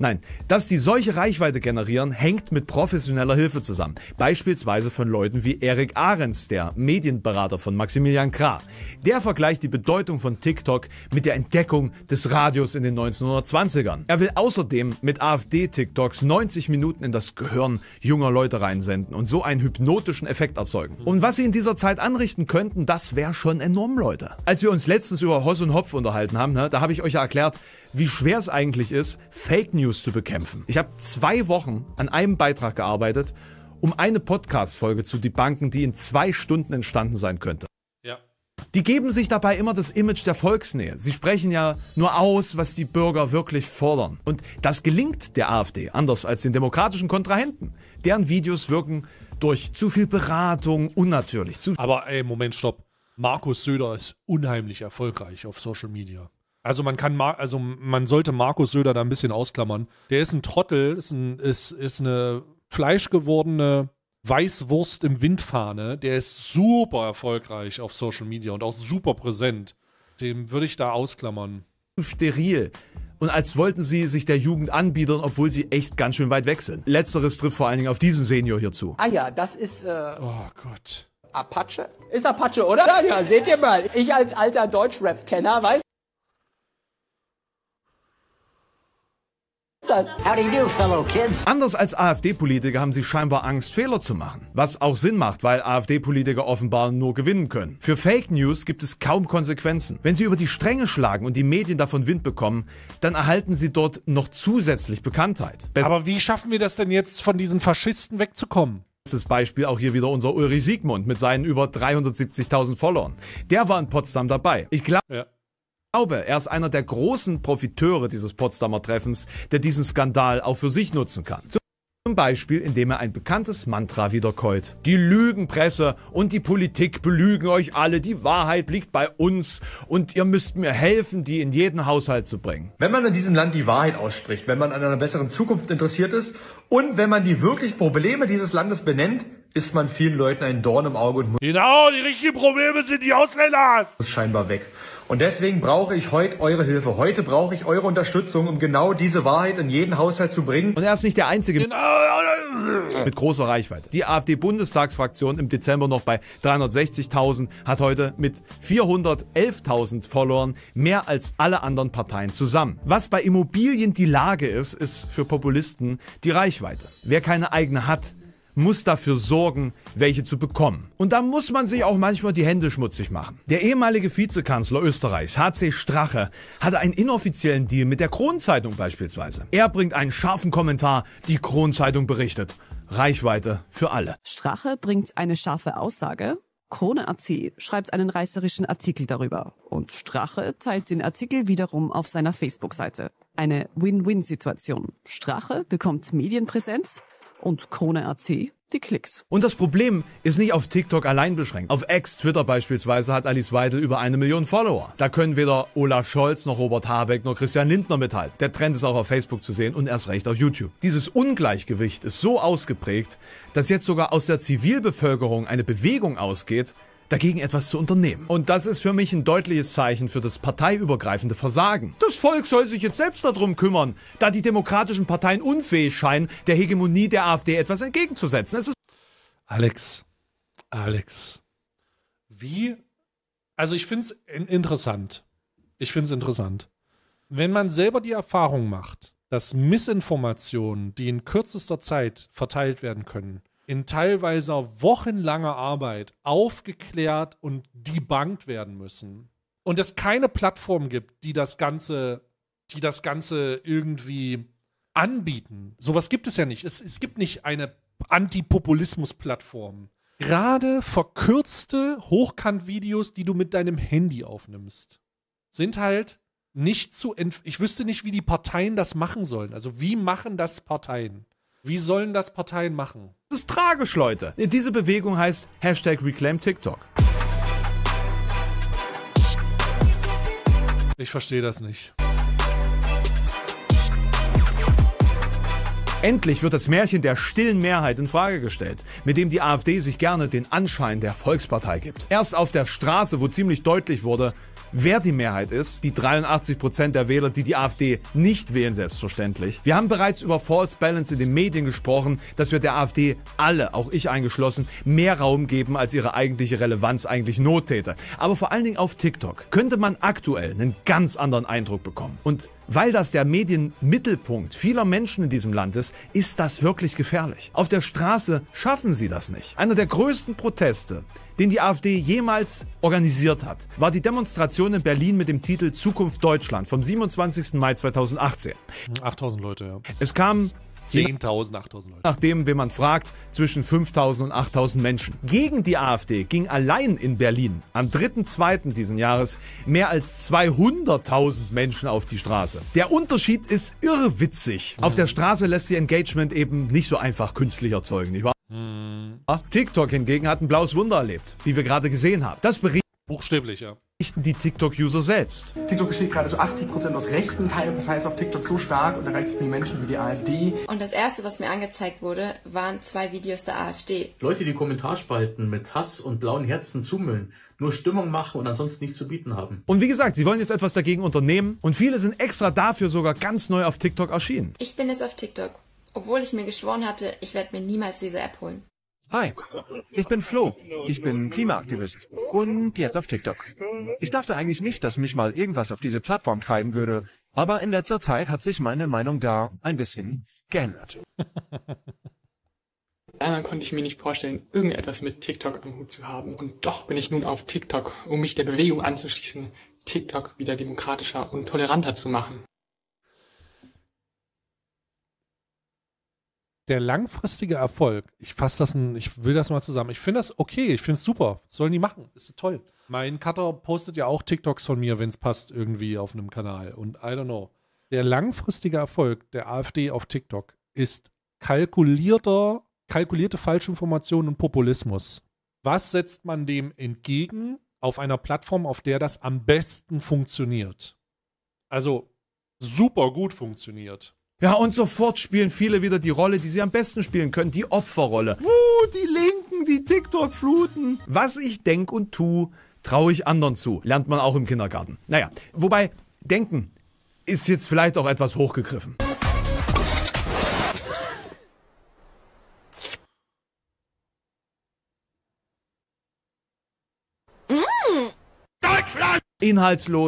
Nein, dass die solche Reichweite generieren, hängt mit professioneller Hilfe zusammen. Beispielsweise von Leuten wie Erik Ahrens, der Medienberater von Maximilian Krah. Der vergleicht die Bedeutung von TikTok mit der Entdeckung des Radios in den 1920ern. Er will außerdem mit AfD-TikToks 90 Minuten in das Gehirn junger Leute reinsenden und so einen hypnotischen Effekt erzeugen. Und was sie in dieser Zeit anrichten könnten, das wäre schon enorm, Leute. Als wir uns letztens über Hoss und Hopf unterhalten haben, ne, da habe ich ich euch ja erklärt, wie schwer es eigentlich ist, Fake News zu bekämpfen. Ich habe zwei Wochen an einem Beitrag gearbeitet, um eine Podcast-Folge zu debunken, die in zwei Stunden entstanden sein könnte. Die geben sich dabei immer das Image der Volksnähe. Sie sprechen ja nur aus, was die Bürger wirklich fordern. Und das gelingt der AfD, anders als den demokratischen Kontrahenten. Deren Videos wirken durch zu viel Beratung unnatürlich. Zu Aber ey, Moment, stopp. Markus Söder ist unheimlich erfolgreich auf Social Media. Also man kann, Mar also man sollte Markus Söder da ein bisschen ausklammern. Der ist ein Trottel, ist, ein, ist, ist eine fleischgewordene Weißwurst im Windfahne. Der ist super erfolgreich auf Social Media und auch super präsent. Dem würde ich da ausklammern. Steril und als wollten sie sich der Jugend anbiedern, obwohl sie echt ganz schön weit weg sind. Letzteres trifft vor allen Dingen auf diesen Senior hier zu. Ah ja, das ist. Äh oh Gott. Apache? Ist Apache, oder? Ja, ja, seht ihr mal. Ich als alter Deutschrap-Kenner weiß. Anders als AfD-Politiker haben sie scheinbar Angst, Fehler zu machen. Was auch Sinn macht, weil AfD-Politiker offenbar nur gewinnen können. Für Fake News gibt es kaum Konsequenzen. Wenn sie über die Stränge schlagen und die Medien davon Wind bekommen, dann erhalten sie dort noch zusätzlich Bekanntheit. Best Aber wie schaffen wir das denn jetzt, von diesen Faschisten wegzukommen? Das Beispiel auch hier wieder unser Ulrich Siegmund mit seinen über 370.000 Followern. Der war in Potsdam dabei. Ich glaube... Ja glaube, er ist einer der großen Profiteure dieses Potsdamer Treffens, der diesen Skandal auch für sich nutzen kann. Zum Beispiel, indem er ein bekanntes Mantra wiederkäut. Die Lügenpresse und die Politik belügen euch alle, die Wahrheit liegt bei uns und ihr müsst mir helfen, die in jeden Haushalt zu bringen. Wenn man in diesem Land die Wahrheit ausspricht, wenn man an einer besseren Zukunft interessiert ist und wenn man die wirklichen Probleme dieses Landes benennt, ist man vielen Leuten ein Dorn im Auge und muss... Genau, die richtigen Probleme sind die Ausländer! ...ist ...scheinbar weg. Und deswegen brauche ich heute eure Hilfe. Heute brauche ich eure Unterstützung, um genau diese Wahrheit in jeden Haushalt zu bringen. Und er ist nicht der Einzige genau. mit großer Reichweite. Die AfD-Bundestagsfraktion im Dezember noch bei 360.000 hat heute mit 411.000 Followern mehr als alle anderen Parteien zusammen. Was bei Immobilien die Lage ist, ist für Populisten die Reichweite. Wer keine eigene hat, muss dafür sorgen, welche zu bekommen. Und da muss man sich auch manchmal die Hände schmutzig machen. Der ehemalige Vizekanzler Österreichs, HC Strache, hatte einen inoffiziellen Deal mit der Kronzeitung beispielsweise. Er bringt einen scharfen Kommentar, die Kronzeitung berichtet. Reichweite für alle. Strache bringt eine scharfe Aussage, Krone AC schreibt einen reißerischen Artikel darüber und Strache teilt den Artikel wiederum auf seiner Facebook-Seite. Eine Win-Win-Situation. Strache bekommt Medienpräsenz und Krone AC die Klicks. Und das Problem ist nicht auf TikTok allein beschränkt. Auf ex Twitter beispielsweise, hat Alice Weidel über eine Million Follower. Da können weder Olaf Scholz noch Robert Habeck noch Christian Lindner mithalten. Der Trend ist auch auf Facebook zu sehen und erst recht auf YouTube. Dieses Ungleichgewicht ist so ausgeprägt, dass jetzt sogar aus der Zivilbevölkerung eine Bewegung ausgeht, dagegen etwas zu unternehmen. Und das ist für mich ein deutliches Zeichen für das parteiübergreifende Versagen. Das Volk soll sich jetzt selbst darum kümmern, da die demokratischen Parteien unfähig scheinen, der Hegemonie der AfD etwas entgegenzusetzen. Alex, Alex, wie, also ich finde es interessant. Ich finde es interessant. Wenn man selber die Erfahrung macht, dass Missinformationen, die in kürzester Zeit verteilt werden können, in teilweise wochenlanger Arbeit aufgeklärt und debunked werden müssen. Und es keine Plattform gibt, die das Ganze, die das Ganze irgendwie anbieten. Sowas gibt es ja nicht. Es, es gibt nicht eine Antipopulismus-Plattform. Gerade verkürzte Hochkant-Videos, die du mit deinem Handy aufnimmst, sind halt nicht zu. Ich wüsste nicht, wie die Parteien das machen sollen. Also, wie machen das Parteien? Wie sollen das Parteien machen? Das ist tragisch, Leute. Diese Bewegung heißt Hashtag Reclaim TikTok. Ich verstehe das nicht. Endlich wird das Märchen der stillen Mehrheit in Frage gestellt, mit dem die AfD sich gerne den Anschein der Volkspartei gibt. Erst auf der Straße, wo ziemlich deutlich wurde, wer die Mehrheit ist. Die 83% Prozent der Wähler, die die AfD nicht wählen, selbstverständlich. Wir haben bereits über False Balance in den Medien gesprochen, dass wir der AfD alle, auch ich eingeschlossen, mehr Raum geben, als ihre eigentliche Relevanz eigentlich not täte. Aber vor allen Dingen auf TikTok könnte man aktuell einen ganz anderen Eindruck bekommen. Und weil das der Medienmittelpunkt vieler Menschen in diesem Land ist, ist das wirklich gefährlich. Auf der Straße schaffen sie das nicht. Einer der größten Proteste den die AfD jemals organisiert hat, war die Demonstration in Berlin mit dem Titel Zukunft Deutschland vom 27. Mai 2018. 8000 Leute, ja. Es kamen 10.000, 8.000 Leute. Nachdem, wenn man fragt, zwischen 5.000 und 8.000 Menschen. Gegen die AfD ging allein in Berlin am 3.2. diesen Jahres mehr als 200.000 Menschen auf die Straße. Der Unterschied ist irrwitzig. Auf der Straße lässt sich Engagement eben nicht so einfach künstlich erzeugen, nicht wahr? Hm. TikTok hingegen hat ein blaues Wunder erlebt, wie wir gerade gesehen haben. Das berichtet. Buchstäblich, ja. Die TikTok-User selbst. TikTok besteht gerade zu so 80% aus Rechten. Keine Partei ist auf TikTok so stark und erreicht so viele Menschen wie die AfD. Und das erste, was mir angezeigt wurde, waren zwei Videos der AfD. Leute, die Kommentarspalten mit Hass und blauen Herzen zumüllen, nur Stimmung machen und ansonsten nichts zu bieten haben. Und wie gesagt, sie wollen jetzt etwas dagegen unternehmen und viele sind extra dafür sogar ganz neu auf TikTok erschienen. Ich bin jetzt auf TikTok obwohl ich mir geschworen hatte, ich werde mir niemals diese App holen. Hi, ich bin Flo. Ich bin Klimaaktivist und jetzt auf TikTok. Ich dachte eigentlich nicht, dass mich mal irgendwas auf diese Plattform treiben würde, aber in letzter Zeit hat sich meine Meinung da ein bisschen geändert. Lange konnte ich mir nicht vorstellen, irgendetwas mit TikTok am Hut zu haben. Und doch bin ich nun auf TikTok, um mich der Bewegung anzuschließen, TikTok wieder demokratischer und toleranter zu machen. der langfristige Erfolg, ich fasse das, ich will das mal zusammen. Ich finde das okay, ich finde es super. sollen die machen? Ist toll. Mein Cutter postet ja auch TikToks von mir, wenn es passt, irgendwie auf einem Kanal. Und I don't know. Der langfristige Erfolg der AfD auf TikTok ist kalkulierter, kalkulierte Falschinformationen und Populismus. Was setzt man dem entgegen auf einer Plattform, auf der das am besten funktioniert? Also super gut funktioniert ja, und sofort spielen viele wieder die Rolle, die sie am besten spielen können, die Opferrolle. Uh, die Linken, die TikTok-Fluten. Was ich denk und tu, traue ich anderen zu. Lernt man auch im Kindergarten. Naja, wobei, denken ist jetzt vielleicht auch etwas hochgegriffen. Inhaltslos.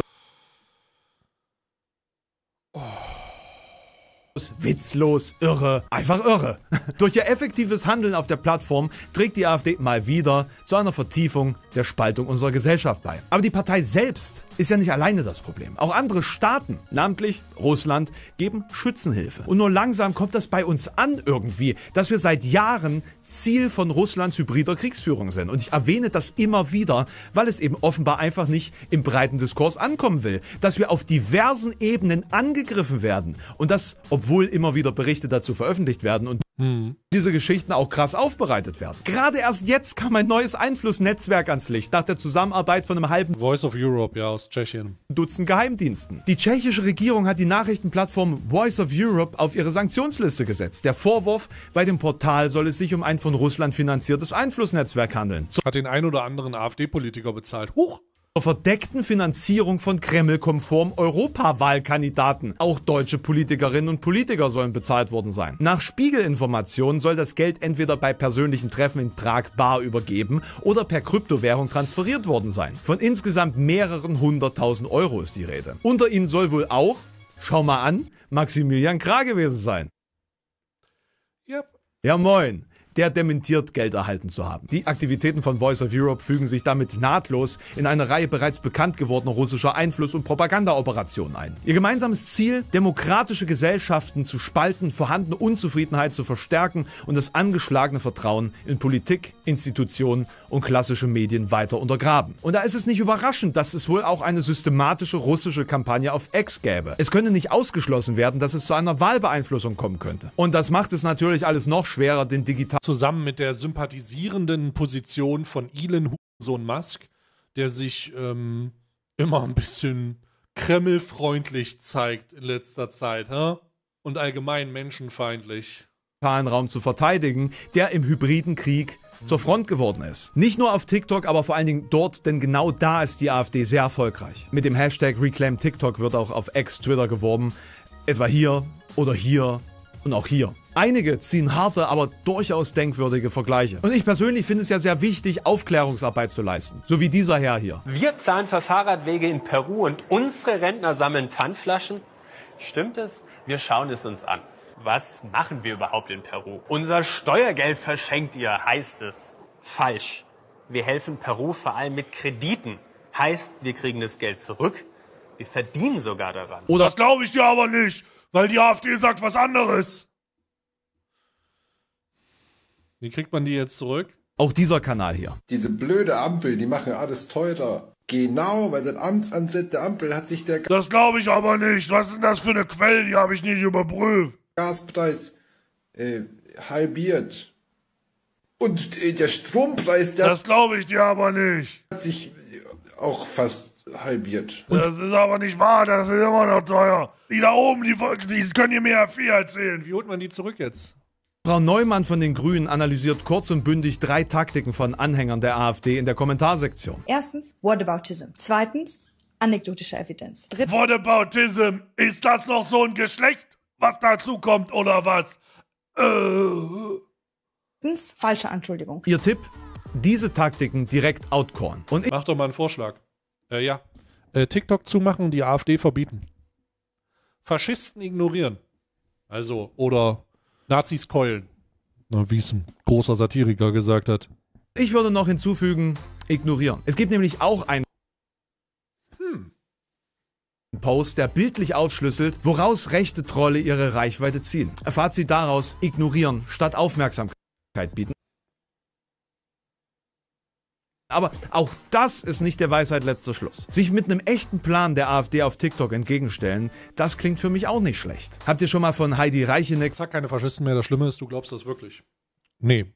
witzlos, irre, einfach irre. Durch ihr effektives Handeln auf der Plattform trägt die AfD mal wieder zu einer Vertiefung der Spaltung unserer Gesellschaft bei. Aber die Partei selbst ist ja nicht alleine das Problem. Auch andere Staaten, namentlich Russland, geben Schützenhilfe. Und nur langsam kommt das bei uns an irgendwie, dass wir seit Jahren Ziel von Russlands hybrider Kriegsführung sind. Und ich erwähne das immer wieder, weil es eben offenbar einfach nicht im breiten Diskurs ankommen will, dass wir auf diversen Ebenen angegriffen werden und das, obwohl obwohl immer wieder Berichte dazu veröffentlicht werden und mhm. diese Geschichten auch krass aufbereitet werden. Gerade erst jetzt kam ein neues Einflussnetzwerk ans Licht, nach der Zusammenarbeit von einem halben Voice of Europe, ja, aus Tschechien. Dutzend Geheimdiensten. Die tschechische Regierung hat die Nachrichtenplattform Voice of Europe auf ihre Sanktionsliste gesetzt. Der Vorwurf, bei dem Portal soll es sich um ein von Russland finanziertes Einflussnetzwerk handeln. Hat den ein oder anderen AfD-Politiker bezahlt. Huch! zur verdeckten Finanzierung von Kreml-konform Europawahlkandidaten. Auch deutsche Politikerinnen und Politiker sollen bezahlt worden sein. Nach Spiegelinformationen soll das Geld entweder bei persönlichen Treffen in Prag bar übergeben oder per Kryptowährung transferiert worden sein. Von insgesamt mehreren hunderttausend Euro ist die Rede. Unter ihnen soll wohl auch, schau mal an, Maximilian Krah gewesen sein. Yep. Ja moin der dementiert, Geld erhalten zu haben. Die Aktivitäten von Voice of Europe fügen sich damit nahtlos in eine Reihe bereits bekannt gewordener russischer Einfluss- und Propagandaoperationen ein. Ihr gemeinsames Ziel, demokratische Gesellschaften zu spalten, vorhandene Unzufriedenheit zu verstärken und das angeschlagene Vertrauen in Politik, Institutionen und klassische Medien weiter untergraben. Und da ist es nicht überraschend, dass es wohl auch eine systematische russische Kampagne auf Ex gäbe. Es könnte nicht ausgeschlossen werden, dass es zu einer Wahlbeeinflussung kommen könnte. Und das macht es natürlich alles noch schwerer, den digitalen zusammen mit der sympathisierenden Position von Elon Sohn Musk, der sich ähm, immer ein bisschen Kreml-freundlich zeigt in letzter Zeit, hä? und allgemein menschenfeindlich. Raum zu verteidigen, der im hybriden Krieg zur mhm. Front geworden ist. Nicht nur auf TikTok, aber vor allen Dingen dort, denn genau da ist die AfD sehr erfolgreich. Mit dem Hashtag Reclaim TikTok wird auch auf Ex-Twitter geworben, etwa hier oder hier und auch hier. Einige ziehen harte, aber durchaus denkwürdige Vergleiche. Und ich persönlich finde es ja sehr wichtig, Aufklärungsarbeit zu leisten. So wie dieser Herr hier. Wir zahlen für Fahrradwege in Peru und unsere Rentner sammeln Pfandflaschen? Stimmt es? Wir schauen es uns an. Was machen wir überhaupt in Peru? Unser Steuergeld verschenkt ihr, heißt es. Falsch. Wir helfen Peru vor allem mit Krediten. Heißt, wir kriegen das Geld zurück. Wir verdienen sogar daran. Oh, das glaube ich dir aber nicht weil die AfD sagt was anderes. Wie kriegt man die jetzt zurück? Auch dieser Kanal hier. Diese blöde Ampel, die machen alles teurer. Genau, weil seit Amtsantritt der Ampel hat sich der... Das glaube ich aber nicht. Was ist denn das für eine Quelle? Die habe ich nicht überprüft. Gaspreis äh, halbiert. Und äh, der Strompreis... Der das glaube ich dir aber nicht. ...hat sich auch fast halbiert. Und das ist aber nicht wahr, das ist immer noch teuer. Die da oben, die, die können hier mehr viel erzählen. Wie holt man die zurück jetzt? Frau Neumann von den Grünen analysiert kurz und bündig drei Taktiken von Anhängern der AfD in der Kommentarsektion. Erstens, Whataboutism. Zweitens, anekdotische Evidenz. Drittens, Whataboutism, ist das noch so ein Geschlecht, was dazukommt oder was? Äh. Falsche Anschuldigung. Ihr Tipp? Diese Taktiken direkt outcorn. Und Mach doch mal einen Vorschlag. Äh, ja. Äh, TikTok zumachen und die AfD verbieten. Faschisten ignorieren. Also, oder Nazis keulen. Wie es ein großer Satiriker gesagt hat. Ich würde noch hinzufügen, ignorieren. Es gibt nämlich auch einen hm. Post, der bildlich aufschlüsselt, woraus rechte Trolle ihre Reichweite ziehen. Erfahrt sie daraus, ignorieren statt Aufmerksamkeit bieten. Aber auch das ist nicht der Weisheit letzter Schluss. Sich mit einem echten Plan der AfD auf TikTok entgegenstellen, das klingt für mich auch nicht schlecht. Habt ihr schon mal von Heidi Reicheneck... Zack, keine Faschisten mehr. Das Schlimme ist, du glaubst das wirklich. Nee.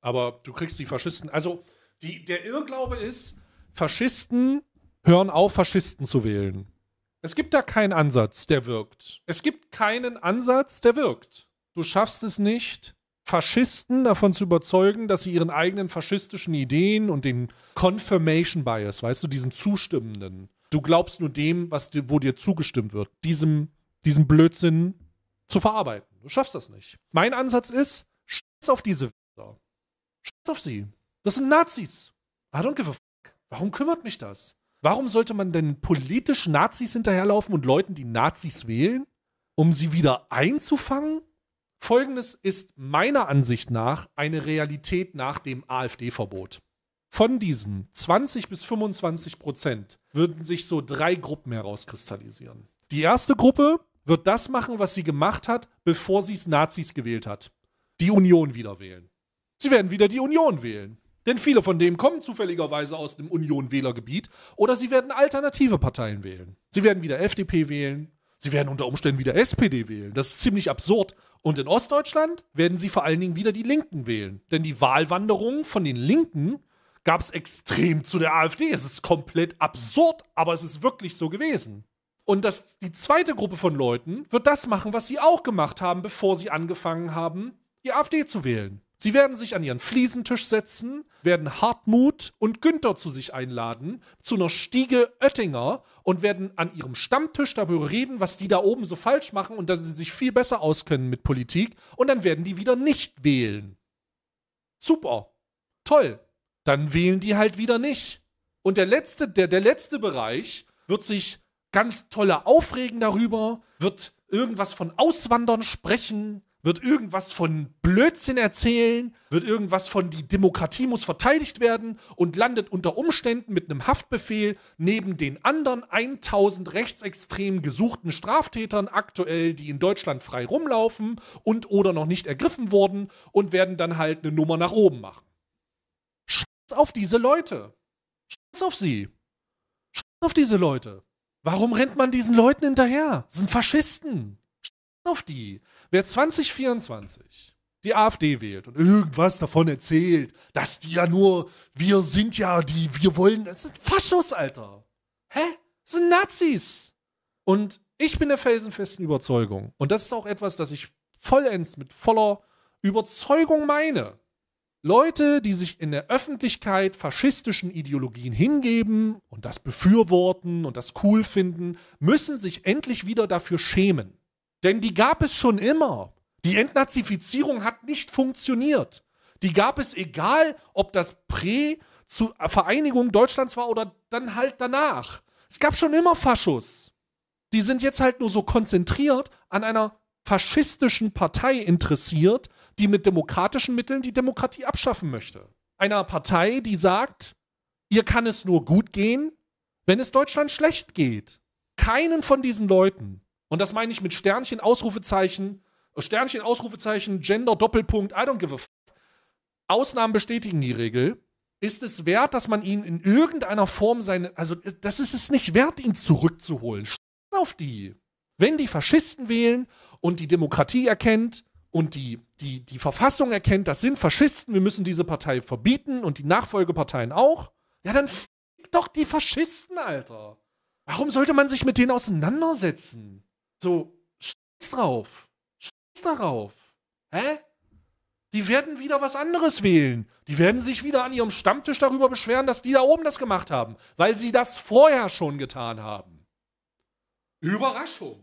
Aber du kriegst die Faschisten... Also, die, der Irrglaube ist, Faschisten hören auf, Faschisten zu wählen. Es gibt da keinen Ansatz, der wirkt. Es gibt keinen Ansatz, der wirkt. Du schaffst es nicht, Faschisten davon zu überzeugen, dass sie ihren eigenen faschistischen Ideen und den Confirmation Bias, weißt du, diesem zustimmenden, du glaubst nur dem, was dir, wo dir zugestimmt wird, diesem, diesem Blödsinn zu verarbeiten. Du schaffst das nicht. Mein Ansatz ist, scheiß auf diese Wähler. Scheiß auf sie. Das sind Nazis. I don't give a fuck. Warum kümmert mich das? Warum sollte man denn politisch Nazis hinterherlaufen und Leuten, die Nazis wählen, um sie wieder einzufangen? Folgendes ist meiner Ansicht nach eine Realität nach dem AfD-Verbot. Von diesen 20 bis 25 Prozent würden sich so drei Gruppen herauskristallisieren. Die erste Gruppe wird das machen, was sie gemacht hat, bevor sie es Nazis gewählt hat. Die Union wieder wählen. Sie werden wieder die Union wählen. Denn viele von denen kommen zufälligerweise aus dem Union-Wählergebiet oder sie werden alternative Parteien wählen. Sie werden wieder FDP wählen, Sie werden unter Umständen wieder SPD wählen. Das ist ziemlich absurd. Und in Ostdeutschland werden sie vor allen Dingen wieder die Linken wählen. Denn die Wahlwanderung von den Linken gab es extrem zu der AfD. Es ist komplett absurd, aber es ist wirklich so gewesen. Und das, die zweite Gruppe von Leuten wird das machen, was sie auch gemacht haben, bevor sie angefangen haben, die AfD zu wählen. Sie werden sich an ihren Fliesentisch setzen, werden Hartmut und Günther zu sich einladen, zu einer Stiege Oettinger und werden an ihrem Stammtisch darüber reden, was die da oben so falsch machen und dass sie sich viel besser auskennen mit Politik und dann werden die wieder nicht wählen. Super. Toll. Dann wählen die halt wieder nicht. Und der letzte, der, der letzte Bereich wird sich ganz tolle aufregen darüber, wird irgendwas von Auswandern sprechen, wird irgendwas von Blödsinn erzählen, wird irgendwas von die Demokratie muss verteidigt werden und landet unter Umständen mit einem Haftbefehl neben den anderen 1000 rechtsextrem gesuchten Straftätern aktuell, die in Deutschland frei rumlaufen und oder noch nicht ergriffen wurden und werden dann halt eine Nummer nach oben machen. Scheiß auf diese Leute. Scheiß auf sie. Scheiß auf diese Leute. Warum rennt man diesen Leuten hinterher? Das sind Faschisten. Scheiß auf die. Wer 2024 die AfD wählt und irgendwas davon erzählt, dass die ja nur, wir sind ja die, wir wollen, das sind Faschos, Alter. Hä? Das sind Nazis. Und ich bin der felsenfesten Überzeugung, und das ist auch etwas, das ich vollends mit voller Überzeugung meine. Leute, die sich in der Öffentlichkeit faschistischen Ideologien hingeben und das befürworten und das cool finden, müssen sich endlich wieder dafür schämen. Denn die gab es schon immer. Die Entnazifizierung hat nicht funktioniert. Die gab es egal, ob das Prä zur Vereinigung Deutschlands war oder dann halt danach. Es gab schon immer Faschos. Die sind jetzt halt nur so konzentriert an einer faschistischen Partei interessiert, die mit demokratischen Mitteln die Demokratie abschaffen möchte. Einer Partei, die sagt, ihr kann es nur gut gehen, wenn es Deutschland schlecht geht. Keinen von diesen Leuten und das meine ich mit Sternchen, Ausrufezeichen, äh, Sternchen, Ausrufezeichen, Gender, Doppelpunkt, I don't give a f Ausnahmen bestätigen die Regel. Ist es wert, dass man ihn in irgendeiner Form seine, also äh, das ist es nicht wert, ihn zurückzuholen. Scheiß auf die. Wenn die Faschisten wählen und die Demokratie erkennt und die, die, die Verfassung erkennt, das sind Faschisten, wir müssen diese Partei verbieten und die Nachfolgeparteien auch, ja dann f doch die Faschisten, Alter. Warum sollte man sich mit denen auseinandersetzen? So, scheiß drauf. Scheiß darauf. Hä? Die werden wieder was anderes wählen. Die werden sich wieder an ihrem Stammtisch darüber beschweren, dass die da oben das gemacht haben, weil sie das vorher schon getan haben. Überraschung.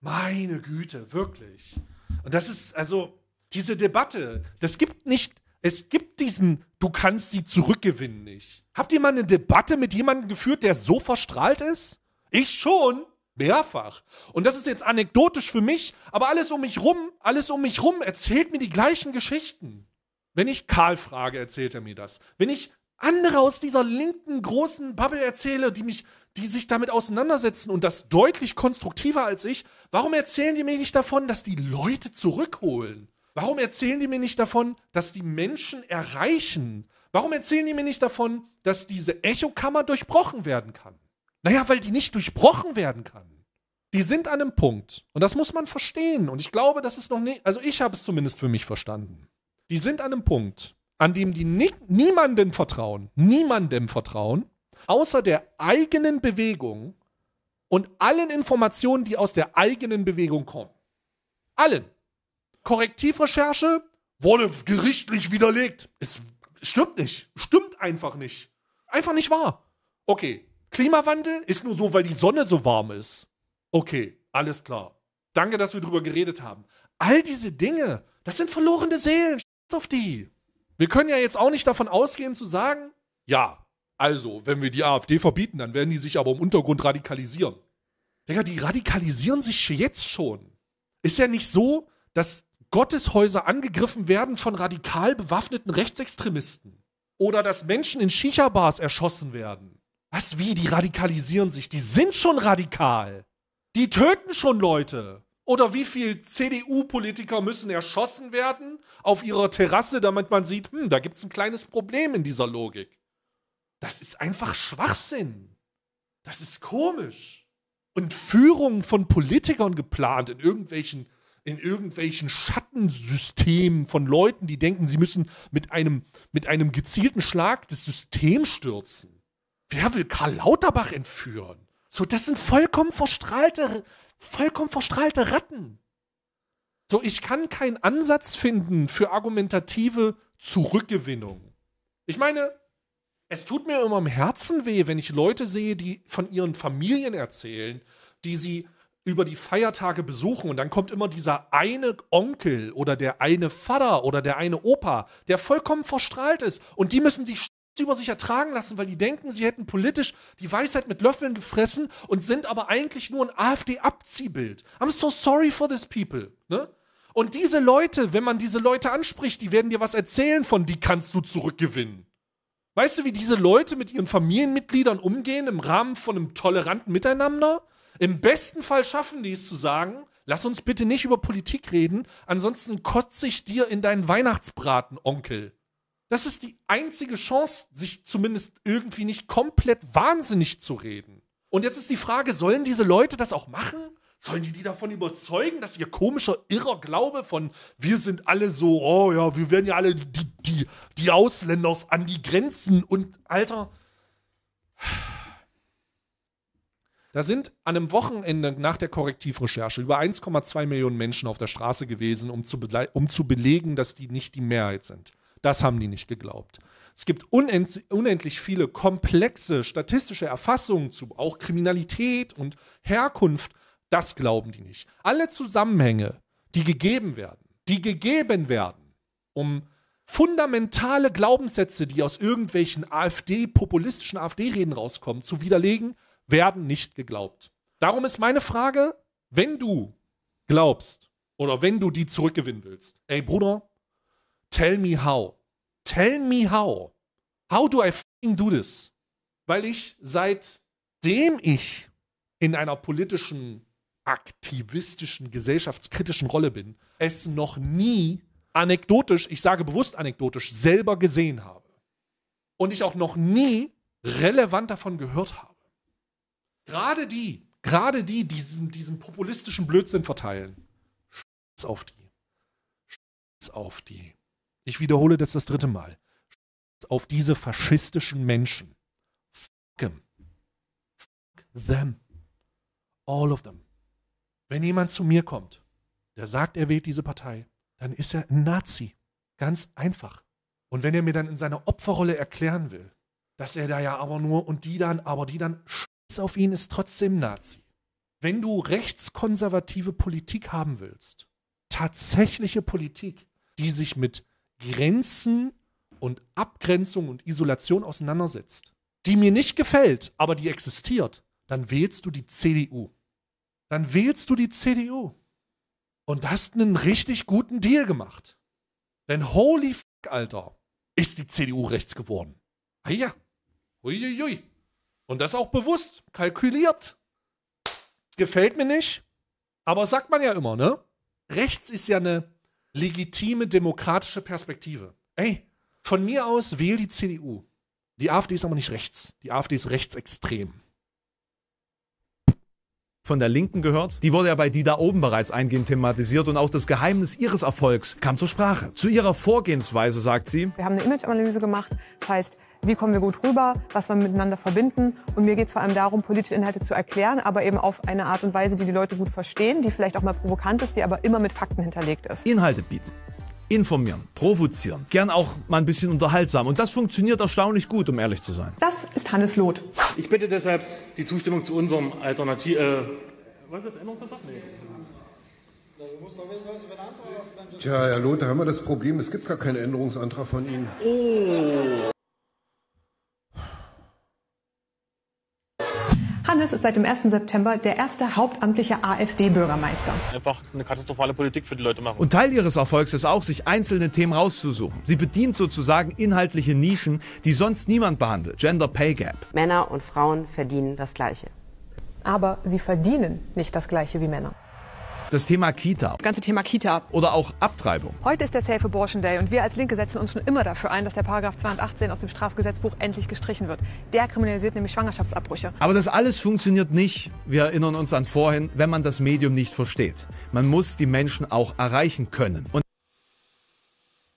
Meine Güte, wirklich. Und das ist also diese Debatte, das gibt nicht, es gibt diesen du kannst sie zurückgewinnen nicht. Habt ihr mal eine Debatte mit jemandem geführt, der so verstrahlt ist? Ich schon. Mehrfach. Und das ist jetzt anekdotisch für mich, aber alles um mich rum, alles um mich rum erzählt mir die gleichen Geschichten. Wenn ich Karl frage, erzählt er mir das. Wenn ich andere aus dieser linken großen Bubble erzähle, die mich, die sich damit auseinandersetzen und das deutlich konstruktiver als ich, warum erzählen die mir nicht davon, dass die Leute zurückholen? Warum erzählen die mir nicht davon, dass die Menschen erreichen? Warum erzählen die mir nicht davon, dass diese Echokammer durchbrochen werden kann? Naja, weil die nicht durchbrochen werden kann. Die sind an einem Punkt. Und das muss man verstehen. Und ich glaube, das ist noch nicht, also ich habe es zumindest für mich verstanden. Die sind an einem Punkt, an dem die ni niemandem vertrauen, niemandem vertrauen, außer der eigenen Bewegung und allen Informationen, die aus der eigenen Bewegung kommen. Allen. Korrektivrecherche wurde gerichtlich widerlegt. Es stimmt nicht. Stimmt einfach nicht. Einfach nicht wahr. Okay, Klimawandel ist nur so, weil die Sonne so warm ist. Okay, alles klar. Danke, dass wir drüber geredet haben. All diese Dinge, das sind verlorene Seelen. Scheiß auf die. Wir können ja jetzt auch nicht davon ausgehen zu sagen, ja, also, wenn wir die AfD verbieten, dann werden die sich aber im Untergrund radikalisieren. Digga, die radikalisieren sich jetzt schon. Ist ja nicht so, dass Gotteshäuser angegriffen werden von radikal bewaffneten Rechtsextremisten. Oder dass Menschen in Shisha-Bars erschossen werden. Was, wie? Die radikalisieren sich. Die sind schon radikal. Die töten schon Leute. Oder wie viele CDU-Politiker müssen erschossen werden auf ihrer Terrasse, damit man sieht, hm, da gibt es ein kleines Problem in dieser Logik. Das ist einfach Schwachsinn. Das ist komisch. Und Führungen von Politikern geplant in irgendwelchen, in irgendwelchen Schattensystemen von Leuten, die denken, sie müssen mit einem, mit einem gezielten Schlag das System stürzen der will Karl Lauterbach entführen. So, das sind vollkommen verstrahlte, vollkommen verstrahlte Ratten. So, ich kann keinen Ansatz finden für argumentative Zurückgewinnung. Ich meine, es tut mir immer im Herzen weh, wenn ich Leute sehe, die von ihren Familien erzählen, die sie über die Feiertage besuchen und dann kommt immer dieser eine Onkel oder der eine Vater oder der eine Opa, der vollkommen verstrahlt ist und die müssen die über sich ertragen lassen, weil die denken, sie hätten politisch die Weisheit mit Löffeln gefressen und sind aber eigentlich nur ein AfD-Abziehbild. I'm so sorry for this people. Ne? Und diese Leute, wenn man diese Leute anspricht, die werden dir was erzählen von, die kannst du zurückgewinnen. Weißt du, wie diese Leute mit ihren Familienmitgliedern umgehen im Rahmen von einem toleranten Miteinander? Im besten Fall schaffen die es zu sagen, lass uns bitte nicht über Politik reden, ansonsten kotze ich dir in deinen Weihnachtsbraten, Onkel. Das ist die einzige Chance, sich zumindest irgendwie nicht komplett wahnsinnig zu reden. Und jetzt ist die Frage, sollen diese Leute das auch machen? Sollen die die davon überzeugen, dass ihr komischer, irrer Glaube von wir sind alle so, oh ja, wir werden ja alle die, die, die Ausländer an die Grenzen und Alter. Da sind an einem Wochenende nach der Korrektivrecherche über 1,2 Millionen Menschen auf der Straße gewesen, um zu, um zu belegen, dass die nicht die Mehrheit sind. Das haben die nicht geglaubt. Es gibt unendlich viele komplexe statistische Erfassungen zu auch Kriminalität und Herkunft. Das glauben die nicht. Alle Zusammenhänge, die gegeben werden, die gegeben werden, um fundamentale Glaubenssätze, die aus irgendwelchen AfD, populistischen AfD-Reden rauskommen, zu widerlegen, werden nicht geglaubt. Darum ist meine Frage, wenn du glaubst oder wenn du die zurückgewinnen willst, ey Bruder, Tell me how. Tell me how. How do I fucking do this? Weil ich seitdem ich in einer politischen, aktivistischen, gesellschaftskritischen Rolle bin, es noch nie anekdotisch, ich sage bewusst anekdotisch, selber gesehen habe. Und ich auch noch nie relevant davon gehört habe. Gerade die, gerade die, die diesen, diesen populistischen Blödsinn verteilen, scheiß auf die. Scheiß auf die. Ich wiederhole das das dritte Mal. Auf diese faschistischen Menschen. Fuck them. Fuck them. All of them. Wenn jemand zu mir kommt, der sagt, er wählt diese Partei, dann ist er ein Nazi. Ganz einfach. Und wenn er mir dann in seiner Opferrolle erklären will, dass er da ja aber nur und die dann, aber die dann, scheiß auf ihn, ist trotzdem Nazi. Wenn du rechtskonservative Politik haben willst, tatsächliche Politik, die sich mit Grenzen und Abgrenzung und Isolation auseinandersetzt, die mir nicht gefällt, aber die existiert, dann wählst du die CDU. Dann wählst du die CDU. Und hast einen richtig guten Deal gemacht. Denn holy fuck, Alter, ist die CDU rechts geworden. Ah ja. Uiuiui. Und das auch bewusst, kalkuliert. Gefällt mir nicht. Aber sagt man ja immer, ne? Rechts ist ja eine legitime demokratische Perspektive. Ey, von mir aus wähl die CDU. Die AfD ist aber nicht rechts. Die AfD ist rechtsextrem. Von der Linken gehört? Die wurde ja bei die da oben bereits eingehend thematisiert und auch das Geheimnis ihres Erfolgs kam zur Sprache. Zu ihrer Vorgehensweise sagt sie: Wir haben eine Imageanalyse gemacht, das heißt, wie kommen wir gut rüber, was wir miteinander verbinden. Und mir geht es vor allem darum, politische Inhalte zu erklären, aber eben auf eine Art und Weise, die die Leute gut verstehen, die vielleicht auch mal provokant ist, die aber immer mit Fakten hinterlegt ist. Inhalte bieten. Informieren, provozieren, gern auch mal ein bisschen unterhaltsam. Und das funktioniert erstaunlich gut, um ehrlich zu sein. Das ist Hannes Loth. Ich bitte deshalb die Zustimmung zu unserem Alternativ. Äh, was ist Änderungsantrag? Nee. Tja, Herr Loth, da haben wir das Problem, es gibt gar keinen Änderungsantrag von Ihnen. Oh. Hannes ist seit dem 1. September der erste hauptamtliche AfD-Bürgermeister. Einfach eine katastrophale Politik für die Leute machen. Und Teil ihres Erfolgs ist auch, sich einzelne Themen rauszusuchen. Sie bedient sozusagen inhaltliche Nischen, die sonst niemand behandelt. Gender Pay Gap. Männer und Frauen verdienen das Gleiche. Aber sie verdienen nicht das Gleiche wie Männer. Das Thema Kita. Das ganze Thema Kita. Oder auch Abtreibung. Heute ist der Safe Abortion Day und wir als Linke setzen uns schon immer dafür ein, dass der Paragraph 218 aus dem Strafgesetzbuch endlich gestrichen wird. Der kriminalisiert nämlich Schwangerschaftsabbrüche. Aber das alles funktioniert nicht, wir erinnern uns an vorhin, wenn man das Medium nicht versteht. Man muss die Menschen auch erreichen können. Und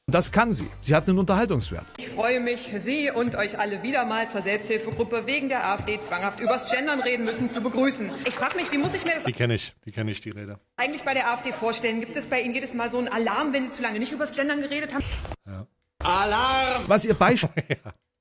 das kann sie. Sie hat einen Unterhaltungswert. Ich freue mich, Sie und euch alle wieder mal zur Selbsthilfegruppe wegen der AfD zwanghaft übers Gendern reden müssen zu begrüßen. Ich frage mich, wie muss ich mir das... Die kenne ich, die kenne ich, die Rede. ...eigentlich bei der AfD vorstellen? Gibt es bei Ihnen jedes Mal so einen Alarm, wenn Sie zu lange nicht übers Gendern geredet haben? Ja. Alarm! Was ihr Beispiel...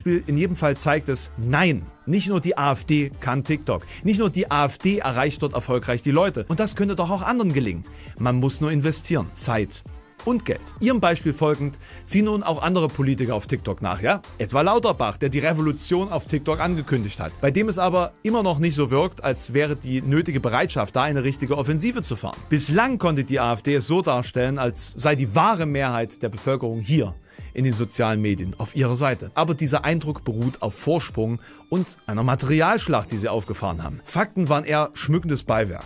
in jedem Fall zeigt ist, nein, nicht nur die AfD kann TikTok. Nicht nur die AfD erreicht dort erfolgreich die Leute. Und das könnte doch auch anderen gelingen. Man muss nur investieren. Zeit und Geld. Ihrem Beispiel folgend ziehen nun auch andere Politiker auf TikTok nach, ja? Etwa Lauterbach, der die Revolution auf TikTok angekündigt hat, bei dem es aber immer noch nicht so wirkt, als wäre die nötige Bereitschaft, da eine richtige Offensive zu fahren. Bislang konnte die AfD es so darstellen, als sei die wahre Mehrheit der Bevölkerung hier in den sozialen Medien auf ihrer Seite. Aber dieser Eindruck beruht auf Vorsprung und einer Materialschlacht, die sie aufgefahren haben. Fakten waren eher schmückendes Beiwerk.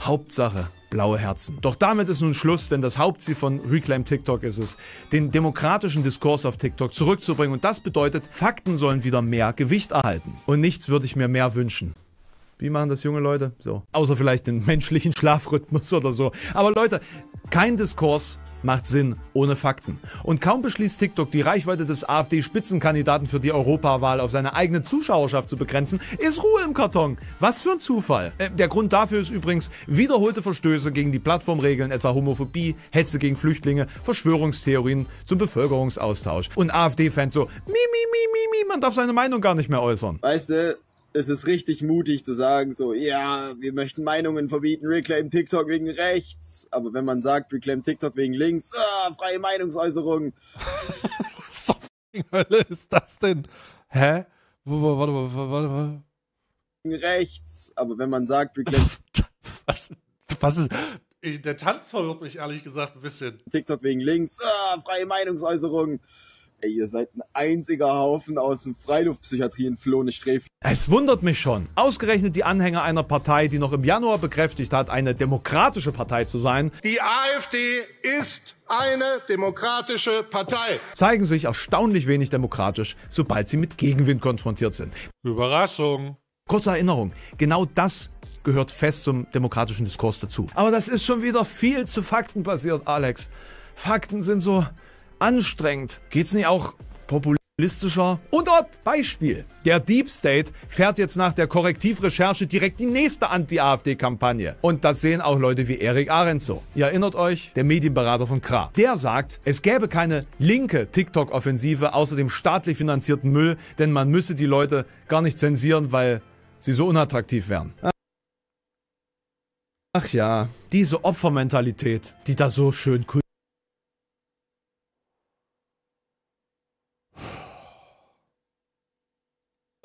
Hauptsache, blaue Herzen. Doch damit ist nun Schluss, denn das Hauptziel von Reclaim TikTok ist es, den demokratischen Diskurs auf TikTok zurückzubringen. Und das bedeutet, Fakten sollen wieder mehr Gewicht erhalten. Und nichts würde ich mir mehr wünschen. Wie machen das junge Leute? So. Außer vielleicht den menschlichen Schlafrhythmus oder so. Aber Leute, kein Diskurs macht Sinn ohne Fakten. Und kaum beschließt TikTok, die Reichweite des AfD-Spitzenkandidaten für die Europawahl auf seine eigene Zuschauerschaft zu begrenzen, ist Ruhe im Karton. Was für ein Zufall. Äh, der Grund dafür ist übrigens wiederholte Verstöße gegen die Plattformregeln, etwa Homophobie, Hetze gegen Flüchtlinge, Verschwörungstheorien zum Bevölkerungsaustausch. Und AfD-Fans so, mi, mi, mi, mi, mi, man darf seine Meinung gar nicht mehr äußern. Weißt du, es ist richtig mutig zu sagen, so, ja, wir möchten Meinungen verbieten, Reclaim TikTok wegen rechts. Aber wenn man sagt, Reclaim TikTok wegen links, ah, freie Meinungsäußerung. Was zur Hölle ist das denn? Hä? Warte warte, warte warte. Wegen Rechts, aber wenn man sagt, Reclaim. Was, was ist. Ich, der Tanz verwirrt mich ehrlich gesagt ein bisschen. TikTok wegen links, ah, freie Meinungsäußerung. Ey, ihr seid ein einziger Haufen aus dem Freiluftpsychiatrien flohene Flohne Es wundert mich schon. Ausgerechnet die Anhänger einer Partei, die noch im Januar bekräftigt hat, eine demokratische Partei zu sein. Die AfD ist eine demokratische Partei. Zeigen sich erstaunlich wenig demokratisch, sobald sie mit Gegenwind konfrontiert sind. Überraschung. Kurze Erinnerung, genau das gehört fest zum demokratischen Diskurs dazu. Aber das ist schon wieder viel zu Fakten basiert, Alex. Fakten sind so anstrengend. Geht's nicht auch populistischer? Und ob, Beispiel, der Deep State fährt jetzt nach der Korrektivrecherche direkt die nächste Anti-AfD-Kampagne. Und das sehen auch Leute wie Erik Arendt so. Ihr erinnert euch, der Medienberater von Kra. Der sagt, es gäbe keine linke TikTok-Offensive außer dem staatlich finanzierten Müll, denn man müsse die Leute gar nicht zensieren, weil sie so unattraktiv wären. Ach ja, diese Opfermentalität, die da so schön kultiviert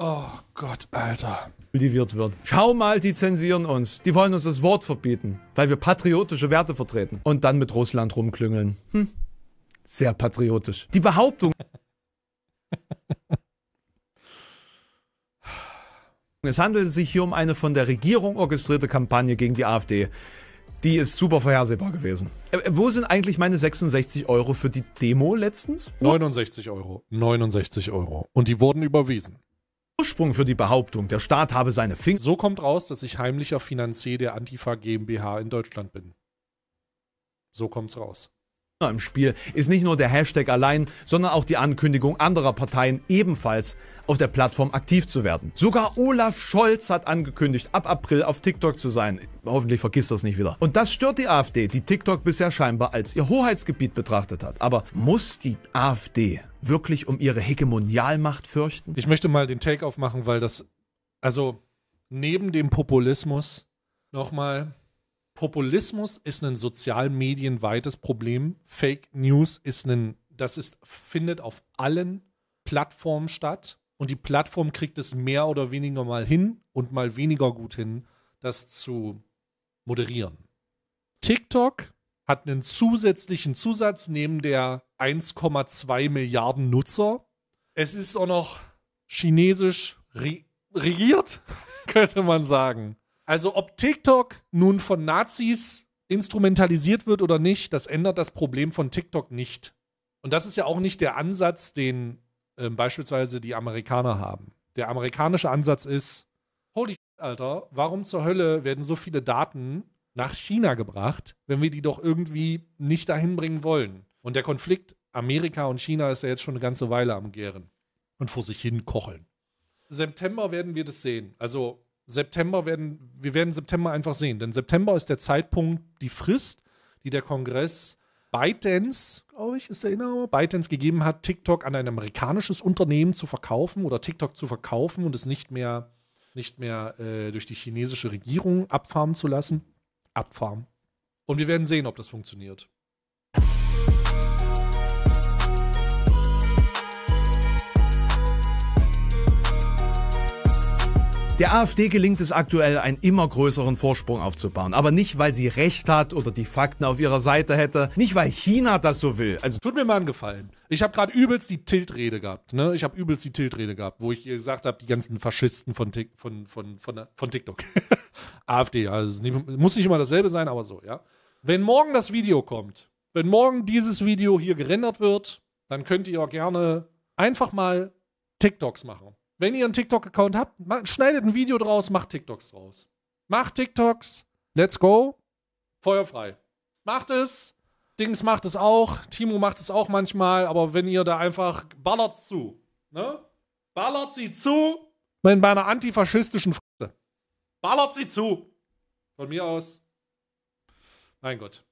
Oh Gott, Alter. Kultiviert wird. Schau mal, die zensieren uns. Die wollen uns das Wort verbieten, weil wir patriotische Werte vertreten. Und dann mit Russland rumklüngeln. Hm. Sehr patriotisch. Die Behauptung. es handelt sich hier um eine von der Regierung orchestrierte Kampagne gegen die AfD. Die ist super vorhersehbar gewesen. Äh, äh wo sind eigentlich meine 66 Euro für die Demo letztens? 69 Euro. 69 Euro. Und die wurden überwiesen. Ursprung für die Behauptung, der Staat habe seine Finger. So kommt raus, dass ich heimlicher Finanzier der Antifa GmbH in Deutschland bin. So kommt's raus im Spiel ist nicht nur der Hashtag allein, sondern auch die Ankündigung anderer Parteien ebenfalls auf der Plattform aktiv zu werden. Sogar Olaf Scholz hat angekündigt, ab April auf TikTok zu sein. Hoffentlich vergisst das nicht wieder. Und das stört die AfD, die TikTok bisher scheinbar als ihr Hoheitsgebiet betrachtet hat. Aber muss die AfD wirklich um ihre Hegemonialmacht fürchten? Ich möchte mal den Take-off machen, weil das, also neben dem Populismus, nochmal, Populismus ist ein sozialmedienweites Problem. Fake News ist ein, das ist, findet auf allen Plattformen statt. Und die Plattform kriegt es mehr oder weniger mal hin und mal weniger gut hin, das zu moderieren. TikTok hat einen zusätzlichen Zusatz neben der 1,2 Milliarden Nutzer. Es ist auch noch chinesisch re regiert, könnte man sagen. Also ob TikTok nun von Nazis instrumentalisiert wird oder nicht, das ändert das Problem von TikTok nicht. Und das ist ja auch nicht der Ansatz, den äh, beispielsweise die Amerikaner haben. Der amerikanische Ansatz ist, holy shit, Alter, warum zur Hölle werden so viele Daten nach China gebracht, wenn wir die doch irgendwie nicht dahin bringen wollen? Und der Konflikt Amerika und China ist ja jetzt schon eine ganze Weile am Gären und vor sich hin kocheln. September werden wir das sehen. Also September werden, wir werden September einfach sehen, denn September ist der Zeitpunkt, die Frist, die der Kongress ByteDance, glaube ich, ist der Inhaber, ByteDance gegeben hat, TikTok an ein amerikanisches Unternehmen zu verkaufen oder TikTok zu verkaufen und es nicht mehr, nicht mehr äh, durch die chinesische Regierung abfarmen zu lassen. Abfarmen. Und wir werden sehen, ob das funktioniert. Der AfD gelingt es aktuell, einen immer größeren Vorsprung aufzubauen. Aber nicht, weil sie Recht hat oder die Fakten auf ihrer Seite hätte. Nicht, weil China das so will. Also Tut mir mal einen Gefallen. Ich habe gerade übelst die Tiltrede gehabt. Ne? Ich habe übelst die Tiltrede gehabt, wo ich gesagt habe, die ganzen Faschisten von, Tick, von, von, von, von TikTok. AfD, also muss nicht immer dasselbe sein, aber so, ja. Wenn morgen das Video kommt, wenn morgen dieses Video hier gerendert wird, dann könnt ihr auch gerne einfach mal TikToks machen. Wenn ihr einen TikTok-Account habt, schneidet ein Video draus, macht TikToks draus. Macht TikToks. Let's go. Feuer frei. Macht es. Dings macht es auch. Timo macht es auch manchmal. Aber wenn ihr da einfach ballert zu. Ne? Ballert sie zu. Mit meiner antifaschistischen Fresse. Ballert sie zu. Von mir aus. Mein Gott.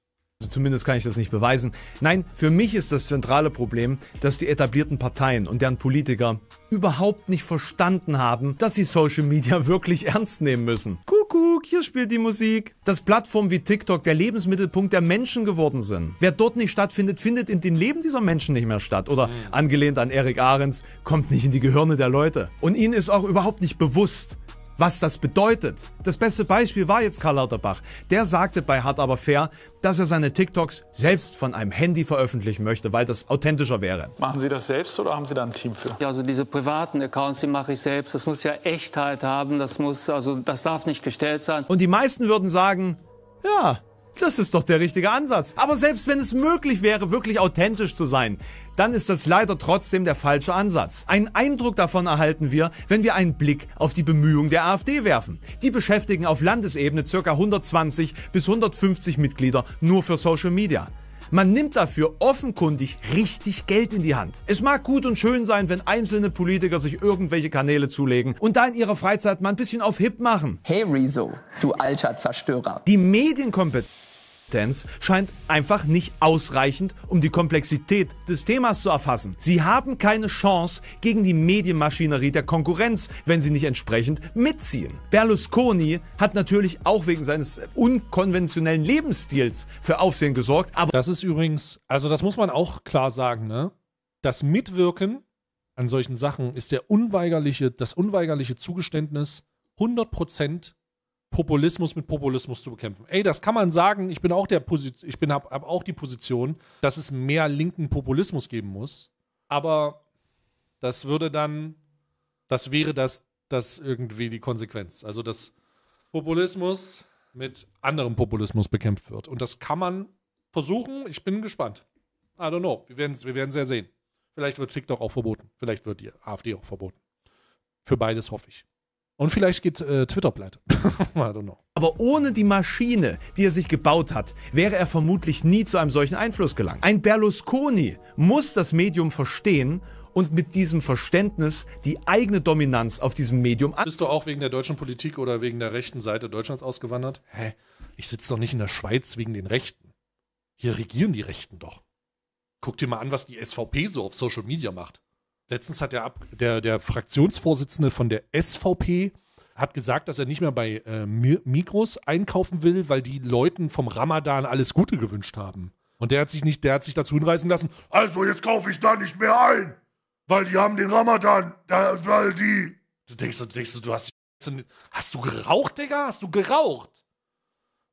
Also zumindest kann ich das nicht beweisen. Nein, für mich ist das zentrale Problem, dass die etablierten Parteien und deren Politiker überhaupt nicht verstanden haben, dass sie Social Media wirklich ernst nehmen müssen. Kuckuck, hier spielt die Musik. Dass Plattformen wie TikTok der Lebensmittelpunkt der Menschen geworden sind. Wer dort nicht stattfindet, findet in den Leben dieser Menschen nicht mehr statt. Oder mhm. angelehnt an Eric Ahrens, kommt nicht in die Gehirne der Leute. Und ihnen ist auch überhaupt nicht bewusst, was das bedeutet. Das beste Beispiel war jetzt Karl Lauterbach. Der sagte bei Hard aber fair, dass er seine TikToks selbst von einem Handy veröffentlichen möchte, weil das authentischer wäre. Machen Sie das selbst oder haben Sie da ein Team für? Ja, also diese privaten Accounts, die mache ich selbst. Das muss ja Echtheit haben, das muss also das darf nicht gestellt sein. Und die meisten würden sagen, ja, das ist doch der richtige Ansatz. Aber selbst wenn es möglich wäre, wirklich authentisch zu sein, dann ist das leider trotzdem der falsche Ansatz. Einen Eindruck davon erhalten wir, wenn wir einen Blick auf die Bemühungen der AfD werfen. Die beschäftigen auf Landesebene ca. 120 bis 150 Mitglieder nur für Social Media. Man nimmt dafür offenkundig richtig Geld in die Hand. Es mag gut und schön sein, wenn einzelne Politiker sich irgendwelche Kanäle zulegen und da in ihrer Freizeit mal ein bisschen auf Hip machen. Hey Rezo, du alter Zerstörer. Die Medienkompetenz Dance scheint einfach nicht ausreichend, um die Komplexität des Themas zu erfassen. Sie haben keine Chance gegen die Medienmaschinerie der Konkurrenz, wenn sie nicht entsprechend mitziehen. Berlusconi hat natürlich auch wegen seines unkonventionellen Lebensstils für Aufsehen gesorgt, aber das ist übrigens, also das muss man auch klar sagen, ne? Das Mitwirken an solchen Sachen ist der unweigerliche, das unweigerliche Zugeständnis 100% Populismus mit Populismus zu bekämpfen. Ey, das kann man sagen. Ich bin auch der Position, ich bin hab, hab auch die Position, dass es mehr linken Populismus geben muss. Aber das würde dann, das wäre das, das irgendwie die Konsequenz. Also dass Populismus mit anderem Populismus bekämpft wird. Und das kann man versuchen. Ich bin gespannt. I don't know. Wir werden es wir werden's ja sehen. Vielleicht wird TikTok auch verboten. Vielleicht wird die AfD auch verboten. Für beides hoffe ich. Und vielleicht geht äh, Twitter pleite. I don't know. Aber ohne die Maschine, die er sich gebaut hat, wäre er vermutlich nie zu einem solchen Einfluss gelangt. Ein Berlusconi muss das Medium verstehen und mit diesem Verständnis die eigene Dominanz auf diesem Medium an. Bist du auch wegen der deutschen Politik oder wegen der rechten Seite Deutschlands ausgewandert? Hä? Ich sitze doch nicht in der Schweiz wegen den Rechten. Hier regieren die Rechten doch. Guck dir mal an, was die SVP so auf Social Media macht. Letztens hat der, der, der Fraktionsvorsitzende von der SVP hat gesagt, dass er nicht mehr bei äh, Migros einkaufen will, weil die Leuten vom Ramadan alles Gute gewünscht haben. Und der hat sich nicht, der hat sich dazu hinreißen lassen, also jetzt kaufe ich da nicht mehr ein, weil die haben den Ramadan, da, weil die. Du denkst, du denkst, du hast die Hast du geraucht, Digga? Hast du geraucht?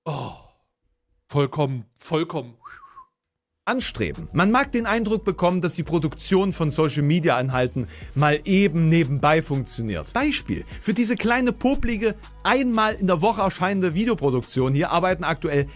Oh. Vollkommen, vollkommen anstreben. Man mag den Eindruck bekommen, dass die Produktion von Social Media Anhalten mal eben nebenbei funktioniert. Beispiel, für diese kleine poplige, einmal in der Woche erscheinende Videoproduktion hier arbeiten aktuell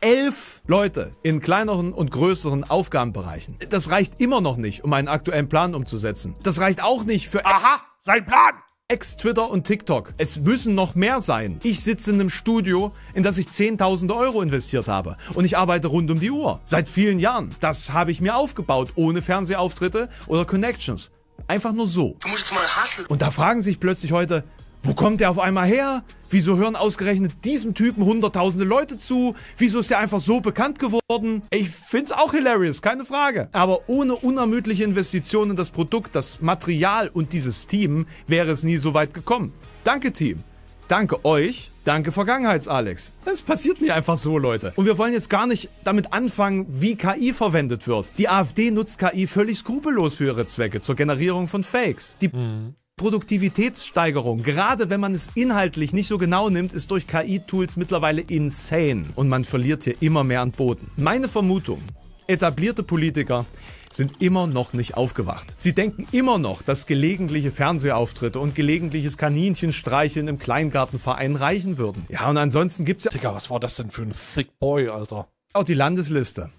elf Leute in kleineren und größeren Aufgabenbereichen. Das reicht immer noch nicht, um einen aktuellen Plan umzusetzen. Das reicht auch nicht für... Aha, sein Plan! Ex-Twitter und TikTok. Es müssen noch mehr sein. Ich sitze in einem Studio, in das ich Zehntausende Euro investiert habe. Und ich arbeite rund um die Uhr. Seit vielen Jahren. Das habe ich mir aufgebaut, ohne Fernsehauftritte oder Connections. Einfach nur so. Du musst jetzt mal hustlen. Und da fragen sich plötzlich heute, wo kommt der auf einmal her? Wieso hören ausgerechnet diesem Typen hunderttausende Leute zu? Wieso ist der einfach so bekannt geworden? Ich find's auch hilarious, keine Frage. Aber ohne unermüdliche Investitionen in das Produkt, das Material und dieses Team wäre es nie so weit gekommen. Danke Team. Danke euch. Danke Vergangenheits-Alex. Es passiert nicht einfach so, Leute. Und wir wollen jetzt gar nicht damit anfangen, wie KI verwendet wird. Die AfD nutzt KI völlig skrupellos für ihre Zwecke zur Generierung von Fakes. Die mhm. Produktivitätssteigerung, gerade wenn man es inhaltlich nicht so genau nimmt, ist durch KI-Tools mittlerweile insane und man verliert hier immer mehr an Boden. Meine Vermutung, etablierte Politiker sind immer noch nicht aufgewacht. Sie denken immer noch, dass gelegentliche Fernsehauftritte und gelegentliches Kaninchenstreicheln im Kleingartenverein reichen würden. Ja, und ansonsten gibt's ja... Digga, was war das denn für ein Thick Boy, Alter? Auch die Landesliste.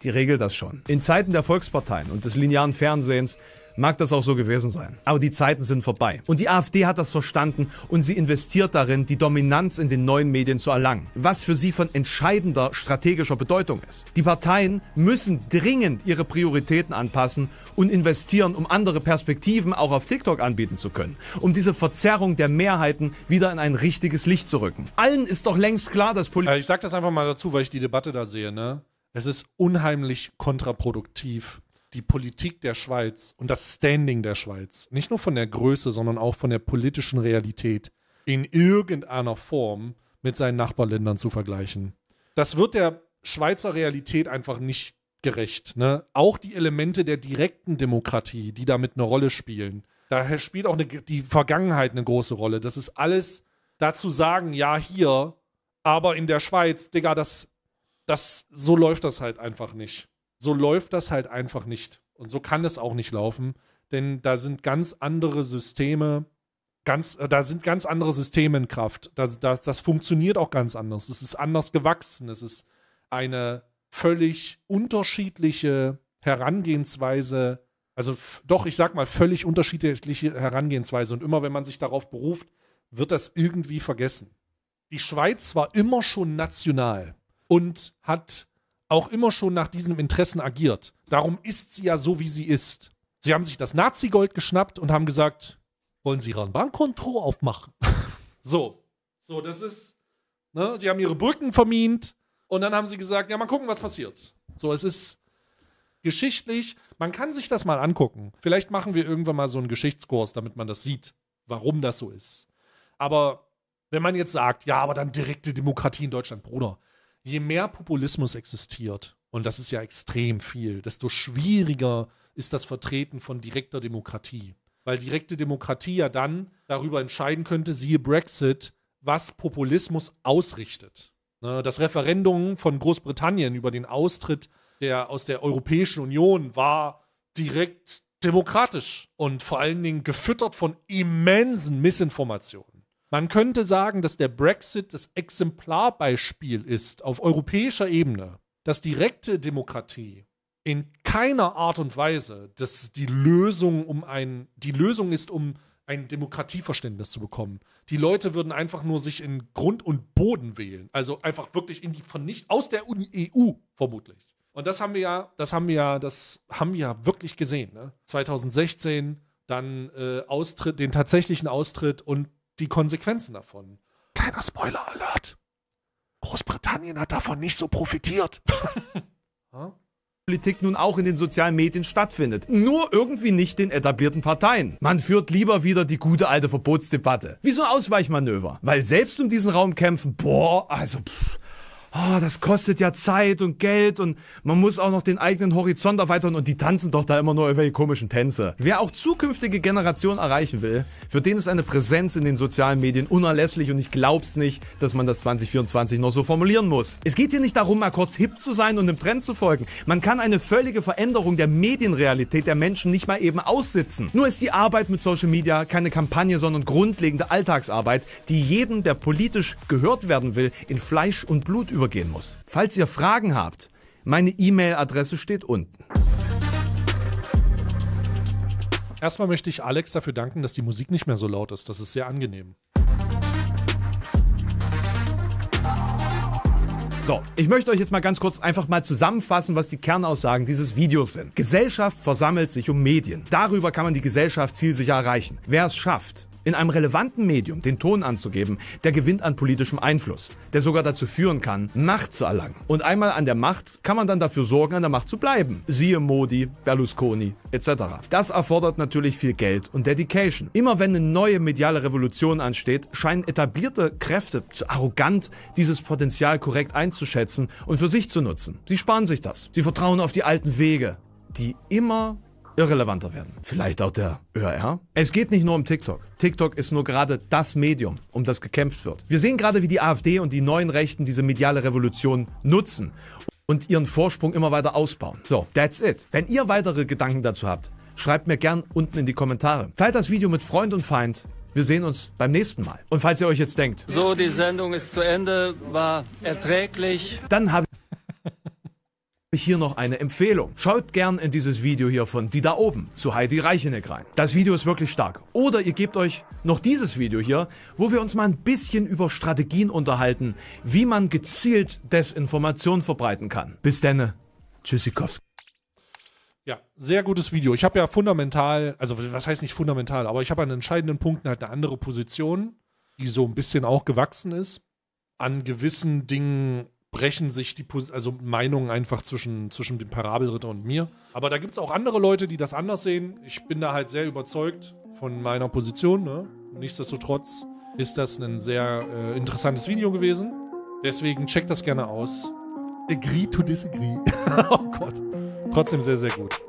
Die regelt das schon. In Zeiten der Volksparteien und des linearen Fernsehens Mag das auch so gewesen sein. Aber die Zeiten sind vorbei. Und die AfD hat das verstanden und sie investiert darin, die Dominanz in den neuen Medien zu erlangen, was für sie von entscheidender strategischer Bedeutung ist. Die Parteien müssen dringend ihre Prioritäten anpassen und investieren, um andere Perspektiven auch auf TikTok anbieten zu können, um diese Verzerrung der Mehrheiten wieder in ein richtiges Licht zu rücken. Allen ist doch längst klar, dass Politik. Äh, ich sag das einfach mal dazu, weil ich die Debatte da sehe, ne? Es ist unheimlich kontraproduktiv, die Politik der Schweiz und das Standing der Schweiz, nicht nur von der Größe, sondern auch von der politischen Realität in irgendeiner Form mit seinen Nachbarländern zu vergleichen. Das wird der Schweizer Realität einfach nicht gerecht. Ne? Auch die Elemente der direkten Demokratie, die damit eine Rolle spielen. Daher spielt auch eine, die Vergangenheit eine große Rolle. Das ist alles dazu sagen, ja, hier, aber in der Schweiz, Digga, das, das, so läuft das halt einfach nicht so läuft das halt einfach nicht. Und so kann es auch nicht laufen, denn da sind ganz andere Systeme, ganz, äh, da sind ganz andere Systeme in Kraft. Das, das, das funktioniert auch ganz anders. Es ist anders gewachsen. Es ist eine völlig unterschiedliche Herangehensweise. Also doch, ich sag mal, völlig unterschiedliche Herangehensweise. Und immer wenn man sich darauf beruft, wird das irgendwie vergessen. Die Schweiz war immer schon national und hat auch immer schon nach diesen Interessen agiert. Darum ist sie ja so, wie sie ist. Sie haben sich das Nazi-Gold geschnappt und haben gesagt, wollen Sie Ihren Bankkonto aufmachen? so. So, das ist, ne? Sie haben ihre Brücken vermint und dann haben sie gesagt, ja, mal gucken, was passiert. So, es ist geschichtlich, man kann sich das mal angucken. Vielleicht machen wir irgendwann mal so einen Geschichtskurs, damit man das sieht, warum das so ist. Aber wenn man jetzt sagt, ja, aber dann direkte Demokratie in Deutschland, Bruder, je mehr Populismus existiert, und das ist ja extrem viel, desto schwieriger ist das Vertreten von direkter Demokratie. Weil direkte Demokratie ja dann darüber entscheiden könnte, siehe Brexit, was Populismus ausrichtet. Ne, das Referendum von Großbritannien über den Austritt der, aus der Europäischen Union war direkt demokratisch und vor allen Dingen gefüttert von immensen Missinformationen. Man könnte sagen, dass der Brexit das Exemplarbeispiel ist auf europäischer Ebene, dass direkte Demokratie in keiner Art und Weise dass die Lösung um ein die Lösung ist um ein Demokratieverständnis zu bekommen. Die Leute würden einfach nur sich in Grund und Boden wählen, also einfach wirklich in die Vernicht aus der EU vermutlich. Und das haben wir ja, das haben wir ja, das haben wir ja wirklich gesehen. Ne? 2016 dann äh, Austritt, den tatsächlichen Austritt und die Konsequenzen davon. Kleiner Spoiler-Alert. Großbritannien hat davon nicht so profitiert. Politik nun auch in den sozialen Medien stattfindet. Nur irgendwie nicht den etablierten Parteien. Man führt lieber wieder die gute alte Verbotsdebatte. Wie so ein Ausweichmanöver. Weil selbst um diesen Raum kämpfen, boah, also pff, oh, das kostet ja Zeit und Geld und man muss auch noch den eigenen Horizont erweitern und die tanzen doch da immer nur irgendwelche komischen Tänze. Wer auch zukünftige Generationen erreichen will, für den ist eine Präsenz in den sozialen Medien unerlässlich und ich glaub's nicht, dass man das 2024 noch so formulieren muss. Es geht hier nicht darum, mal kurz hip zu sein und dem Trend zu folgen. Man kann eine völlige Veränderung der Medienrealität der Menschen nicht mal eben aussitzen. Nur ist die Arbeit mit Social Media keine Kampagne, sondern grundlegende Alltagsarbeit, die jeden, der politisch gehört werden will, in Fleisch und Blut übergeht übergehen muss. Falls ihr Fragen habt, meine E-Mail-Adresse steht unten. Erstmal möchte ich Alex dafür danken, dass die Musik nicht mehr so laut ist. Das ist sehr angenehm. So, ich möchte euch jetzt mal ganz kurz einfach mal zusammenfassen, was die Kernaussagen dieses Videos sind. Gesellschaft versammelt sich um Medien. Darüber kann man die Gesellschaft zielsicher erreichen. Wer es schafft, in einem relevanten Medium den Ton anzugeben, der gewinnt an politischem Einfluss, der sogar dazu führen kann, Macht zu erlangen. Und einmal an der Macht kann man dann dafür sorgen, an der Macht zu bleiben. Siehe Modi, Berlusconi etc. Das erfordert natürlich viel Geld und Dedication. Immer wenn eine neue mediale Revolution ansteht, scheinen etablierte Kräfte zu arrogant, dieses Potenzial korrekt einzuschätzen und für sich zu nutzen. Sie sparen sich das. Sie vertrauen auf die alten Wege, die immer irrelevanter werden. Vielleicht auch der ÖR. Es geht nicht nur um TikTok. TikTok ist nur gerade das Medium, um das gekämpft wird. Wir sehen gerade, wie die AfD und die neuen Rechten diese mediale Revolution nutzen und ihren Vorsprung immer weiter ausbauen. So, that's it. Wenn ihr weitere Gedanken dazu habt, schreibt mir gern unten in die Kommentare. Teilt das Video mit Freund und Feind. Wir sehen uns beim nächsten Mal. Und falls ihr euch jetzt denkt, so die Sendung ist zu Ende, war erträglich, dann habe ich hier noch eine Empfehlung. Schaut gern in dieses Video hier von Die da oben zu Heidi Reicheneck rein. Das Video ist wirklich stark. Oder ihr gebt euch noch dieses Video hier, wo wir uns mal ein bisschen über Strategien unterhalten, wie man gezielt Desinformation verbreiten kann. Bis denne. Tschüssikowski. Ja, sehr gutes Video. Ich habe ja fundamental, also was heißt nicht fundamental, aber ich habe an entscheidenden Punkten halt eine andere Position, die so ein bisschen auch gewachsen ist. An gewissen Dingen brechen sich die also Meinungen einfach zwischen, zwischen dem Parabelritter und mir. Aber da gibt es auch andere Leute, die das anders sehen. Ich bin da halt sehr überzeugt von meiner Position. Ne? Nichtsdestotrotz ist das ein sehr äh, interessantes Video gewesen. Deswegen checkt das gerne aus. Agree to disagree. oh Gott. Trotzdem sehr, sehr gut.